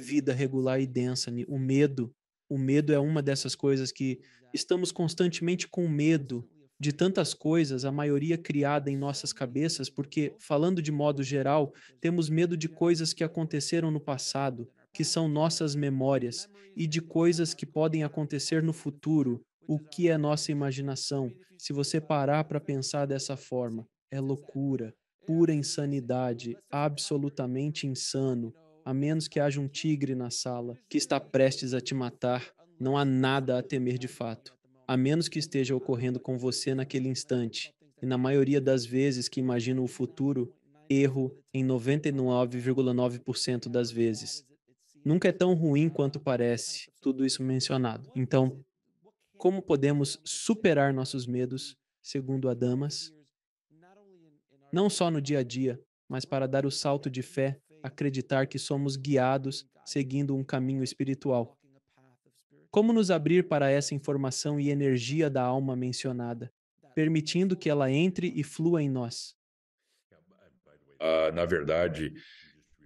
vida regular e densa. Né? O medo, o medo é uma dessas coisas que estamos constantemente com medo de tantas coisas, a maioria criada em nossas cabeças, porque falando de modo geral, temos medo de coisas que aconteceram no passado, que são nossas memórias, e de coisas que podem acontecer no futuro, o que é nossa imaginação. Se você parar para pensar dessa forma, é loucura, pura insanidade, absolutamente insano, a menos que haja um tigre na sala que está prestes a te matar, não há nada a temer de fato, a menos que esteja ocorrendo com você naquele instante. E na maioria das vezes que imagino o futuro, erro em 99,9% das vezes. Nunca é tão ruim quanto parece, tudo isso mencionado. Então, como podemos superar nossos medos, segundo Adamas? Não só no dia a dia, mas para dar o salto de fé acreditar que somos guiados seguindo um caminho espiritual. Como nos abrir para essa informação e energia da alma mencionada, permitindo que ela entre e flua em nós? Ah, na verdade,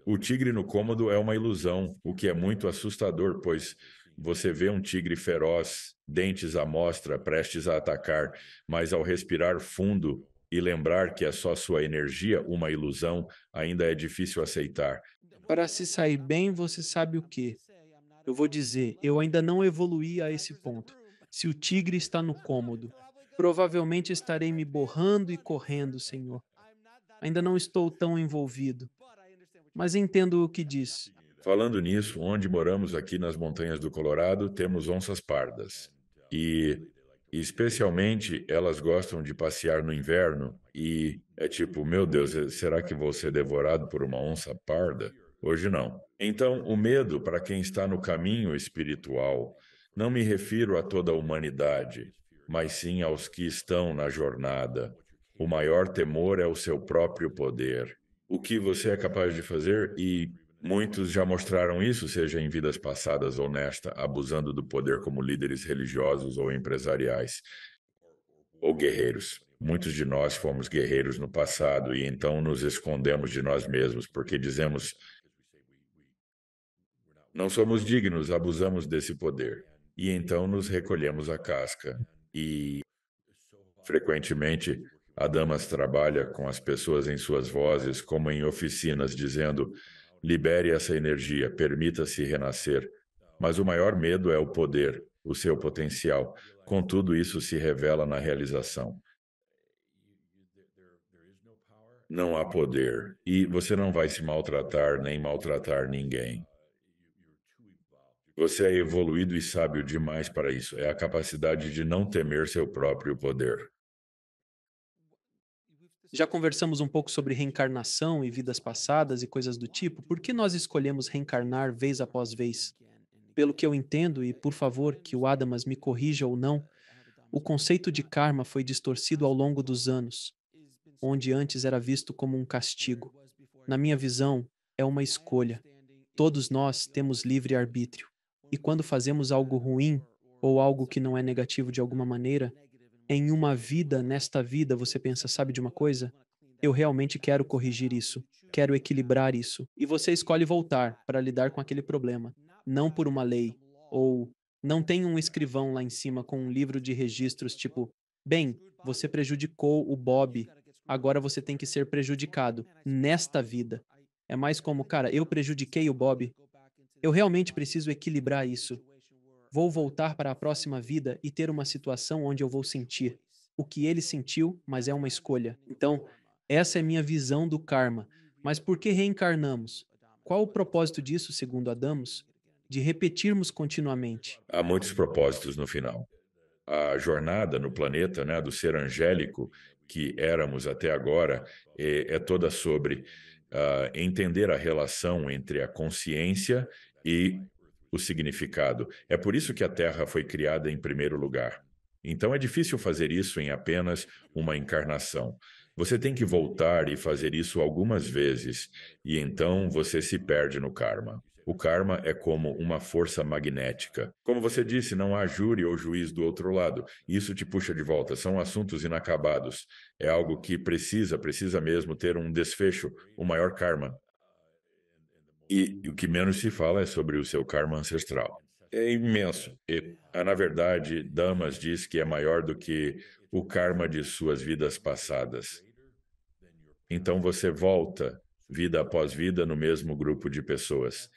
o tigre no cômodo é uma ilusão, o que é muito assustador, pois você vê um tigre feroz, dentes à mostra, prestes a atacar, mas ao respirar fundo, e lembrar que é só sua energia uma ilusão ainda é difícil aceitar. Para se sair bem, você sabe o que? Eu vou dizer, eu ainda não evoluí a esse ponto. Se o tigre está no cômodo, provavelmente estarei me borrando e correndo, Senhor. Ainda não estou tão envolvido. Mas entendo o que diz. Falando nisso, onde moramos aqui nas montanhas do Colorado, temos onças pardas. E especialmente elas gostam de passear no inverno e é tipo, meu Deus, eh, será que vou ser devorado por uma onça parda? Hoje não. Então, o medo para quem está no caminho espiritual, não me refiro a toda a humanidade, mas sim aos que estão na jornada. O maior temor é o seu próprio poder, o que você é capaz de fazer e Muitos já mostraram isso, seja em vidas passadas ou nesta, abusando do poder como líderes religiosos ou empresariais, ou guerreiros. Muitos de nós fomos guerreiros no passado e então nos escondemos de nós mesmos porque dizemos: não somos dignos, abusamos desse poder. E então nos recolhemos a casca. E, frequentemente, a trabalha com as pessoas em suas vozes, como em oficinas, dizendo: Libere essa energia, permita-se renascer. Mas o maior medo é o poder, o seu potencial. Contudo, isso se revela na realização. Não há poder. E você não vai se maltratar nem maltratar ninguém. Você é evoluído e sábio demais para isso. É a capacidade de não temer seu próprio poder. Já conversamos um pouco sobre reencarnação e vidas passadas e coisas do tipo. Por que nós escolhemos reencarnar vez após vez? Pelo que eu entendo, e por favor que o Adamas me corrija ou não, o conceito de karma foi distorcido ao longo dos anos, onde antes era visto como um castigo. Na minha visão, é uma escolha. Todos nós temos livre arbítrio. E quando fazemos algo ruim ou algo que não é negativo de alguma maneira, em uma vida, nesta vida, você pensa, sabe de uma coisa? Eu realmente quero corrigir isso, quero equilibrar isso. E você escolhe voltar para lidar com aquele problema, não por uma lei, ou não tem um escrivão lá em cima com um livro de registros tipo, bem, você prejudicou o Bob, agora você tem que ser prejudicado nesta vida. É mais como, cara, eu prejudiquei o Bob, eu realmente preciso equilibrar isso. Vou voltar para a próxima vida e ter uma situação onde eu vou sentir o que ele sentiu, mas é uma escolha. Então, essa é minha visão do karma. Mas por que reencarnamos? Qual o propósito disso, segundo Adamos? De repetirmos continuamente. Há muitos propósitos no final. A jornada no planeta né, do ser angélico que éramos até agora é, é toda sobre uh, entender a relação entre a consciência e o significado. É por isso que a Terra foi criada em primeiro lugar. Então é difícil fazer isso em apenas uma encarnação. Você tem que voltar e fazer isso algumas vezes, e então você se perde no karma. O karma é como uma força magnética. Como você disse, não há júri ou juiz do outro lado. Isso te puxa de volta. São assuntos inacabados. É algo que precisa, precisa mesmo ter um desfecho, o um maior karma. E o que menos se fala é sobre o seu karma ancestral. É imenso. E, ah, na verdade, Damas diz que é maior do que o karma de suas vidas passadas. Então você volta, vida após vida, no mesmo grupo de pessoas.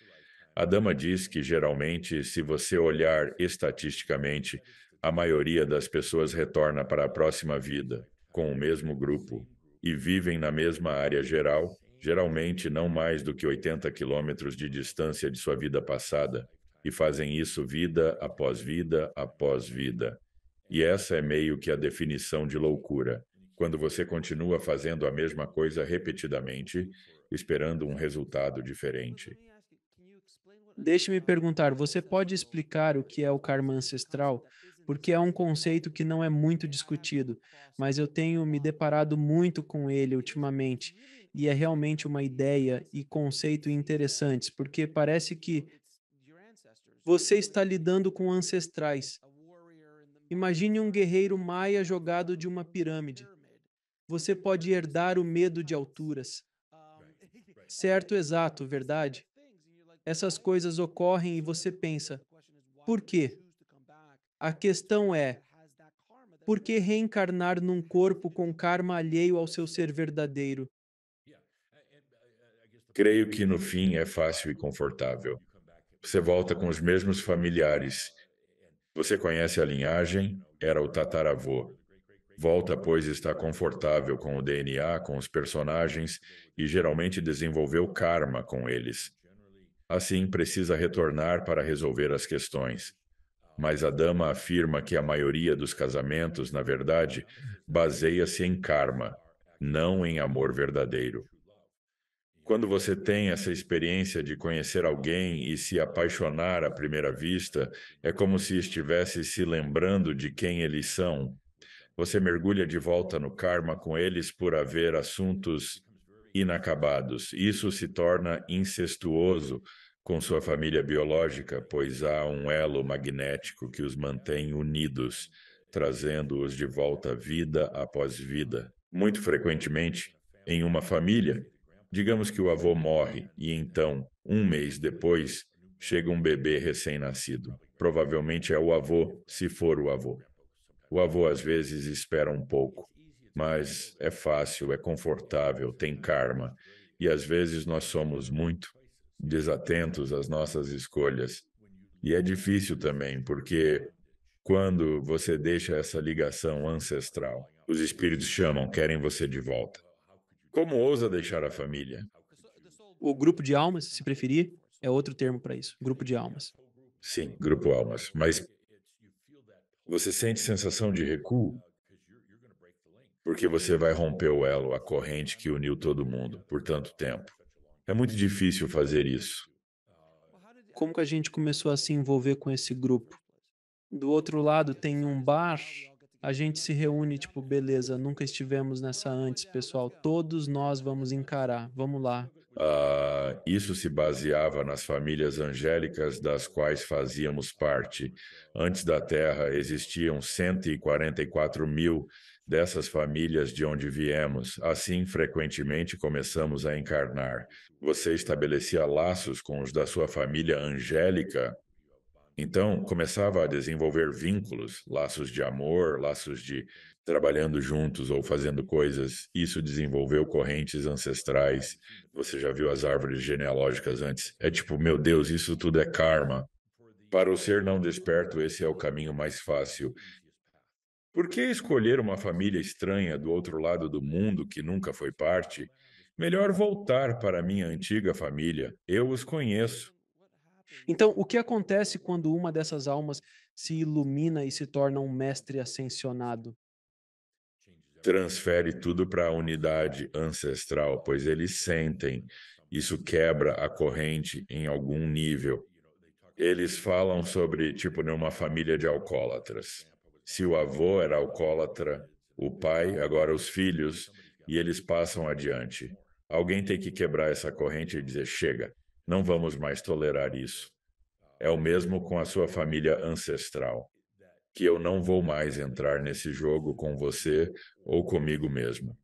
A dama diz que, geralmente, se você olhar estatisticamente, a maioria das pessoas retorna para a próxima vida, com o mesmo grupo, e vivem na mesma área geral geralmente não mais do que 80 quilômetros de distância de sua vida passada, e fazem isso vida após vida após vida. E essa é meio que a definição de loucura. Quando você continua fazendo a mesma coisa repetidamente, esperando um resultado diferente. Deixe-me perguntar: você pode explicar o que é o karma ancestral? Porque é um conceito que não é muito discutido, mas eu tenho me deparado muito com ele ultimamente e é realmente uma ideia e conceito interessantes, porque parece que você está lidando com ancestrais. Imagine um guerreiro maia jogado de uma pirâmide. Você pode herdar o medo de alturas. Certo, exato, verdade? Essas coisas ocorrem e você pensa, por quê? A questão é, por que reencarnar num corpo com karma alheio ao seu ser verdadeiro? Creio que no fim é fácil e confortável. Você volta com os mesmos familiares. Você conhece a linhagem, era o tataravô. Volta, pois está confortável com o DNA, com os personagens e geralmente desenvolveu karma com eles. Assim, precisa retornar para resolver as questões. Mas a dama afirma que a maioria dos casamentos, na verdade, baseia-se em karma, não em amor verdadeiro quando você tem essa experiência de conhecer alguém e se apaixonar à primeira vista, é como se estivesse se lembrando de quem eles são. Você mergulha de volta no karma com eles por haver assuntos inacabados. Isso se torna incestuoso com sua família biológica, pois há um elo magnético que os mantém unidos, trazendo-os de volta vida após vida. Muito frequentemente, em uma família, Digamos que o avô morre e então, um mês depois, chega um bebê recém-nascido. Provavelmente é o avô, se for o avô. O avô às vezes espera um pouco, mas é fácil, é confortável, tem karma. E às vezes nós somos muito desatentos às nossas escolhas. E é difícil também, porque quando você deixa essa ligação ancestral, os espíritos chamam, querem você de volta. Como ousa deixar a família? O grupo de almas, se preferir, é outro termo para isso, grupo de almas. Sim, grupo almas, mas você sente sensação de recuo? Porque você vai romper o elo, a corrente que uniu todo mundo por tanto tempo. É muito difícil fazer isso. Como que a gente começou a se envolver com esse grupo? Do outro lado tem um bar a gente se reúne, tipo, beleza, nunca estivemos nessa antes, pessoal. Todos nós vamos encarar, vamos lá. Ah, isso se baseava nas famílias angélicas das quais fazíamos parte. Antes da Terra existiam 144 mil dessas famílias de onde viemos. Assim, frequentemente começamos a encarnar. Você estabelecia laços com os da sua família angélica então, começava a desenvolver vínculos, laços de amor, laços de trabalhando juntos ou fazendo coisas. Isso desenvolveu correntes ancestrais. Você já viu as árvores genealógicas antes? É tipo, meu Deus, isso tudo é karma. Para o ser não desperto, esse é o caminho mais fácil. Por que escolher uma família estranha do outro lado do mundo que nunca foi parte? Melhor voltar para minha antiga família. Eu os conheço. Então, o que acontece quando uma dessas almas se ilumina e se torna um mestre ascensionado? Transfere tudo para a unidade ancestral, pois eles sentem. Isso quebra a corrente em algum nível. Eles falam sobre, tipo, numa família de alcoólatras. Se o avô era alcoólatra, o pai, agora os filhos, e eles passam adiante. Alguém tem que quebrar essa corrente e dizer: chega, não vamos mais tolerar isso. É o mesmo com a sua família ancestral. Que eu não vou mais entrar nesse jogo com você ou comigo mesmo.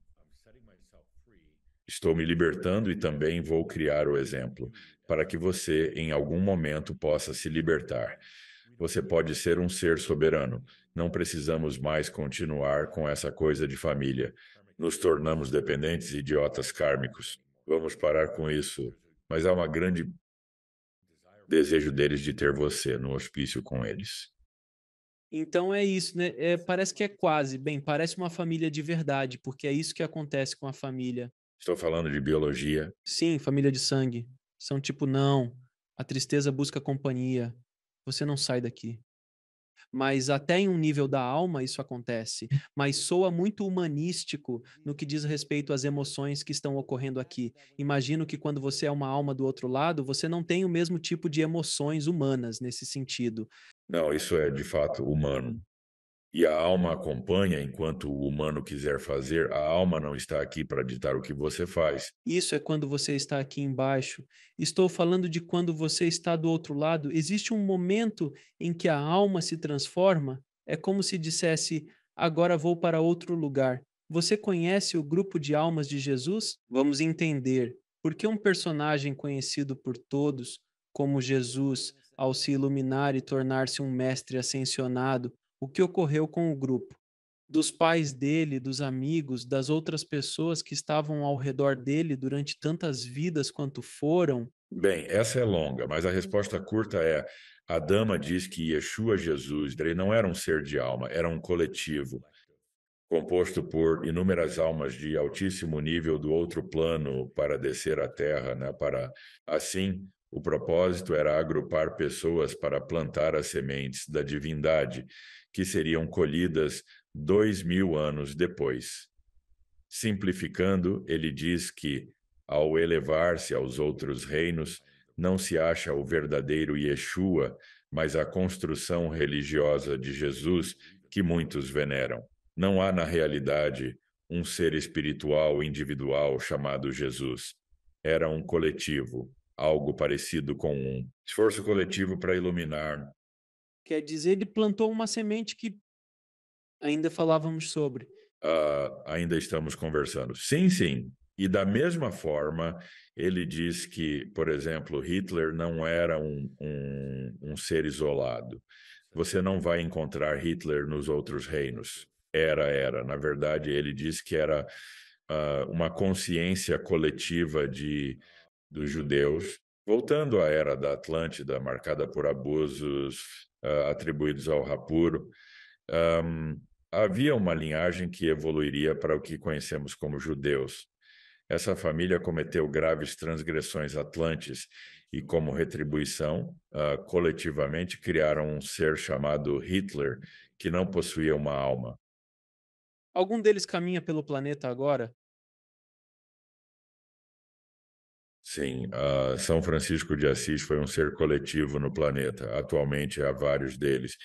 Estou me libertando e também vou criar o exemplo, para que você, em algum momento, possa se libertar. Você pode ser um ser soberano. Não precisamos mais continuar com essa coisa de família. Nos tornamos dependentes e idiotas kármicos. Vamos parar com isso mas há é uma grande desejo deles de ter você no hospício com eles. Então é isso, né? É, parece que é quase, bem, parece uma família de verdade, porque é isso que acontece com a família. Estou falando de biologia. Sim, família de sangue. São tipo, não, a tristeza busca companhia, você não sai daqui mas até em um nível da alma isso acontece, mas soa muito humanístico no que diz respeito às emoções que estão ocorrendo aqui. Imagino que quando você é uma alma do outro lado, você não tem o mesmo tipo de emoções humanas nesse sentido. Não, isso é de fato humano e a alma acompanha enquanto o humano quiser fazer, a alma não está aqui para ditar o que você faz. Isso é quando você está aqui embaixo. Estou falando de quando você está do outro lado. Existe um momento em que a alma se transforma. É como se dissesse: agora vou para outro lugar. Você conhece o grupo de almas de Jesus? Vamos entender por que um personagem conhecido por todos, como Jesus, ao se iluminar e tornar-se um mestre ascensionado, o que ocorreu com o grupo, dos pais dele, dos amigos, das outras pessoas que estavam ao redor dele durante tantas vidas quanto foram? Bem, essa é longa, mas a resposta uhum. curta é: a dama diz que Yeshua Jesus ele não era um ser de alma, era um coletivo composto por inúmeras almas de altíssimo nível do outro plano para descer à Terra, né? Para assim, o propósito era agrupar pessoas para plantar as sementes da divindade que seriam colhidas dois mil anos depois. Simplificando, ele diz que, ao elevar-se aos outros reinos, não se acha o verdadeiro Yeshua, mas a construção religiosa de Jesus que muitos veneram. Não há, na realidade, um ser espiritual individual chamado Jesus. Era um coletivo, algo parecido com um esforço coletivo para iluminar Quer dizer, ele plantou uma semente que ainda falávamos sobre. Uh, ainda estamos conversando. Sim, sim. E da mesma forma, ele diz que, por exemplo, Hitler não era um, um, um ser isolado. Você não vai encontrar Hitler nos outros reinos. Era, era. Na verdade, ele diz que era uh, uma consciência coletiva de, dos judeus. Voltando à era da Atlântida, marcada por abusos, uh, atribuídos ao Rapuro. Um, havia uma linhagem que evoluiria para o que conhecemos como judeus. Essa família cometeu graves transgressões atlantes e, como retribuição, uh, coletivamente criaram um ser chamado Hitler, que não possuía uma alma. Algum deles caminha pelo planeta agora Sim, ah, São Francisco de Assis foi um ser coletivo no planeta. Atualmente há vários deles.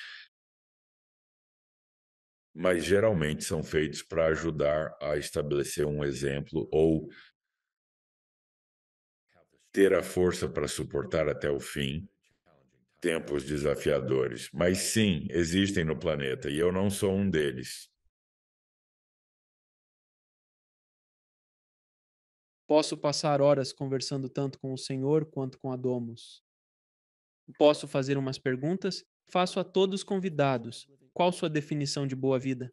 Mas geralmente são feitos para ajudar a estabelecer um exemplo ou ter a força para suportar até o fim tempos desafiadores. Mas sim, existem no planeta e eu não sou um deles. Posso passar horas conversando tanto com o Senhor quanto com a Domus. Posso fazer umas perguntas? Faço a todos convidados. Qual sua definição de boa vida?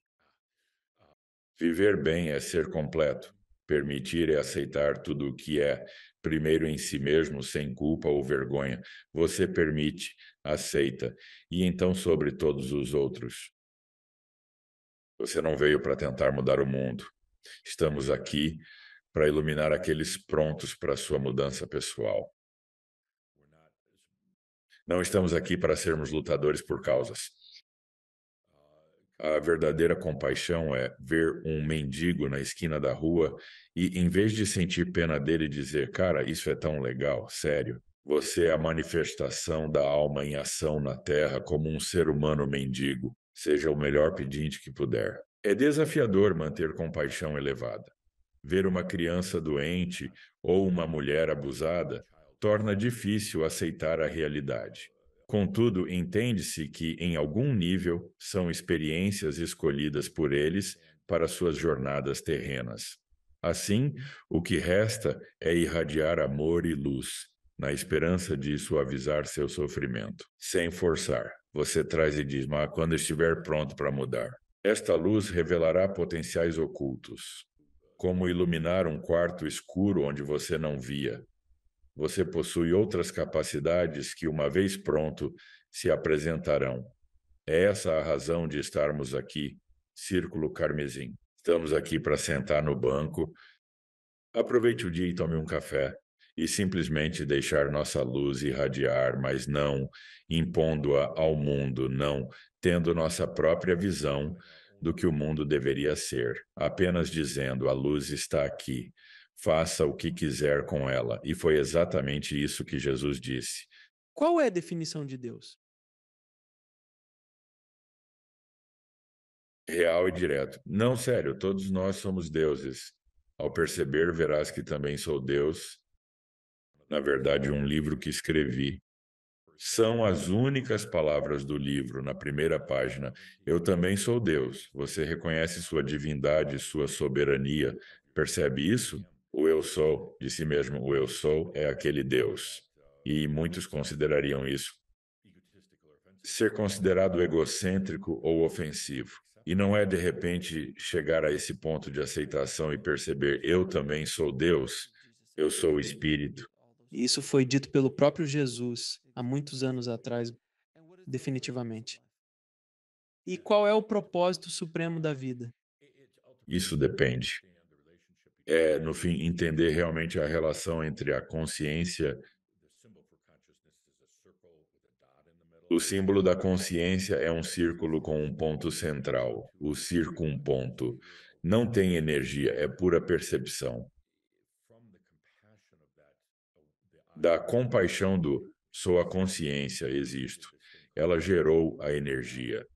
Viver bem é ser completo. Permitir é aceitar tudo o que é, primeiro em si mesmo, sem culpa ou vergonha. Você permite, aceita, e então sobre todos os outros. Você não veio para tentar mudar o mundo. Estamos aqui para iluminar aqueles prontos para sua mudança pessoal. Não estamos aqui para sermos lutadores por causas. A verdadeira compaixão é ver um mendigo na esquina da rua e, em vez de sentir pena dele, dizer: Cara, isso é tão legal, sério. Você é a manifestação da alma em ação na terra como um ser humano mendigo. Seja o melhor pedinte que puder. É desafiador manter compaixão elevada ver uma criança doente ou uma mulher abusada torna difícil aceitar a realidade. Contudo, entende-se que, em algum nível, são experiências escolhidas por eles para suas jornadas terrenas. Assim, o que resta é irradiar amor e luz, na esperança de suavizar seu sofrimento. Sem forçar, você traz e diz: quando estiver pronto para mudar. Esta luz revelará potenciais ocultos como iluminar um quarto escuro onde você não via. Você possui outras capacidades que, uma vez pronto, se apresentarão. É essa a razão de estarmos aqui, Círculo Carmesim. Estamos aqui para sentar no banco. Aproveite o dia e tome um café e simplesmente deixar nossa luz irradiar, mas não impondo-a ao mundo, não tendo nossa própria visão do que o mundo deveria ser, apenas dizendo: a luz está aqui, faça o que quiser com ela. E foi exatamente isso que Jesus disse. Qual é a definição de Deus? Real e direto. Não, sério, todos nós somos deuses. Ao perceber, verás que também sou Deus. Na verdade, um livro que escrevi são as únicas palavras do livro na primeira página. Eu também sou Deus. Você reconhece sua divindade, sua soberania. Percebe isso? O eu sou, de si mesmo, o eu sou é aquele Deus. E muitos considerariam isso ser considerado egocêntrico ou ofensivo. E não é de repente chegar a esse ponto de aceitação e perceber eu também sou Deus, eu sou o espírito, isso foi dito pelo próprio Jesus há muitos anos atrás, definitivamente. E qual é o propósito supremo da vida? Isso depende. É, no fim, entender realmente a relação entre a consciência. O símbolo da consciência é um círculo com um ponto central, o circumponto. Não tem energia, é pura percepção. da compaixão do sou a consciência, existo. Ela gerou a energia.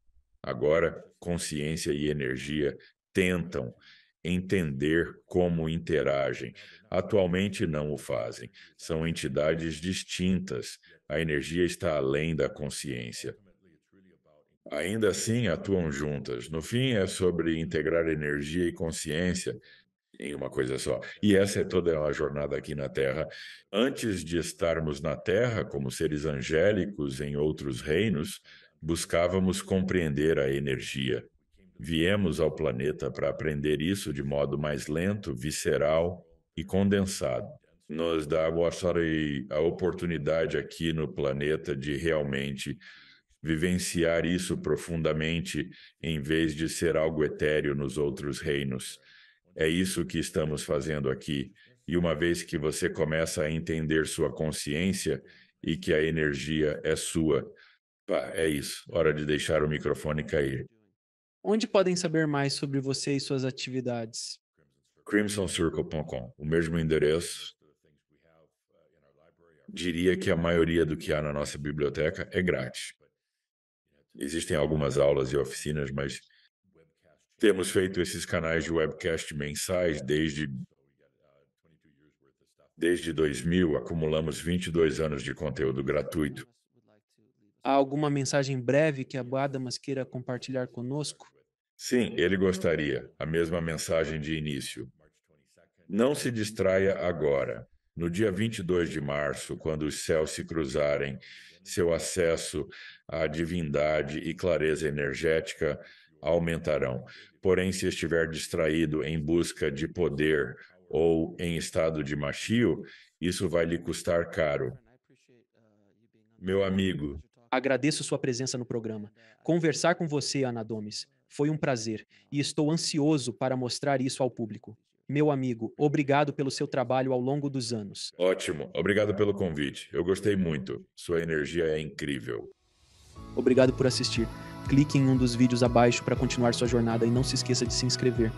Agora, consciência e energia tentam entender como interagem. Atualmente não o fazem. São entidades distintas. A energia está além da consciência. Ainda assim, atuam juntas. No fim, é sobre integrar energia e consciência em uma coisa só. E essa é toda a jornada aqui na Terra. Antes de estarmos na Terra, como seres angélicos em outros reinos, buscávamos compreender a energia. Viemos ao planeta para aprender isso de modo mais lento, visceral e condensado. Nos dá a oportunidade aqui no planeta de realmente vivenciar isso profundamente, em vez de ser algo etéreo nos outros reinos. É isso que estamos fazendo aqui. E uma vez que você começa a entender sua consciência e que a energia é sua, pá, é isso. Hora de deixar o microfone cair. Onde podem saber mais sobre você e suas atividades? crimsoncircle.com, o mesmo endereço. Diria que a maioria do que há na nossa biblioteca é grátis. Existem algumas aulas e oficinas, mas temos feito esses canais de webcast mensais desde, desde 2000, acumulamos 22 anos de conteúdo gratuito. Há alguma mensagem breve que a Adamas queira compartilhar conosco? Sim, ele gostaria. A mesma mensagem de início. Não se distraia agora. No dia 22 de março, quando os céus se cruzarem, seu acesso à divindade e clareza energética aumentarão porém, se estiver distraído em busca de poder ou em estado de machio, isso vai lhe custar caro. Meu amigo. Agradeço sua presença no programa. Conversar com você, Anadomis, foi um prazer e estou ansioso para mostrar isso ao público. Meu amigo, obrigado pelo seu trabalho ao longo dos anos. Ótimo, obrigado pelo convite. Eu gostei muito. Sua energia é incrível. Obrigado por assistir clique em um dos vídeos abaixo para continuar sua jornada e não se esqueça de se inscrever.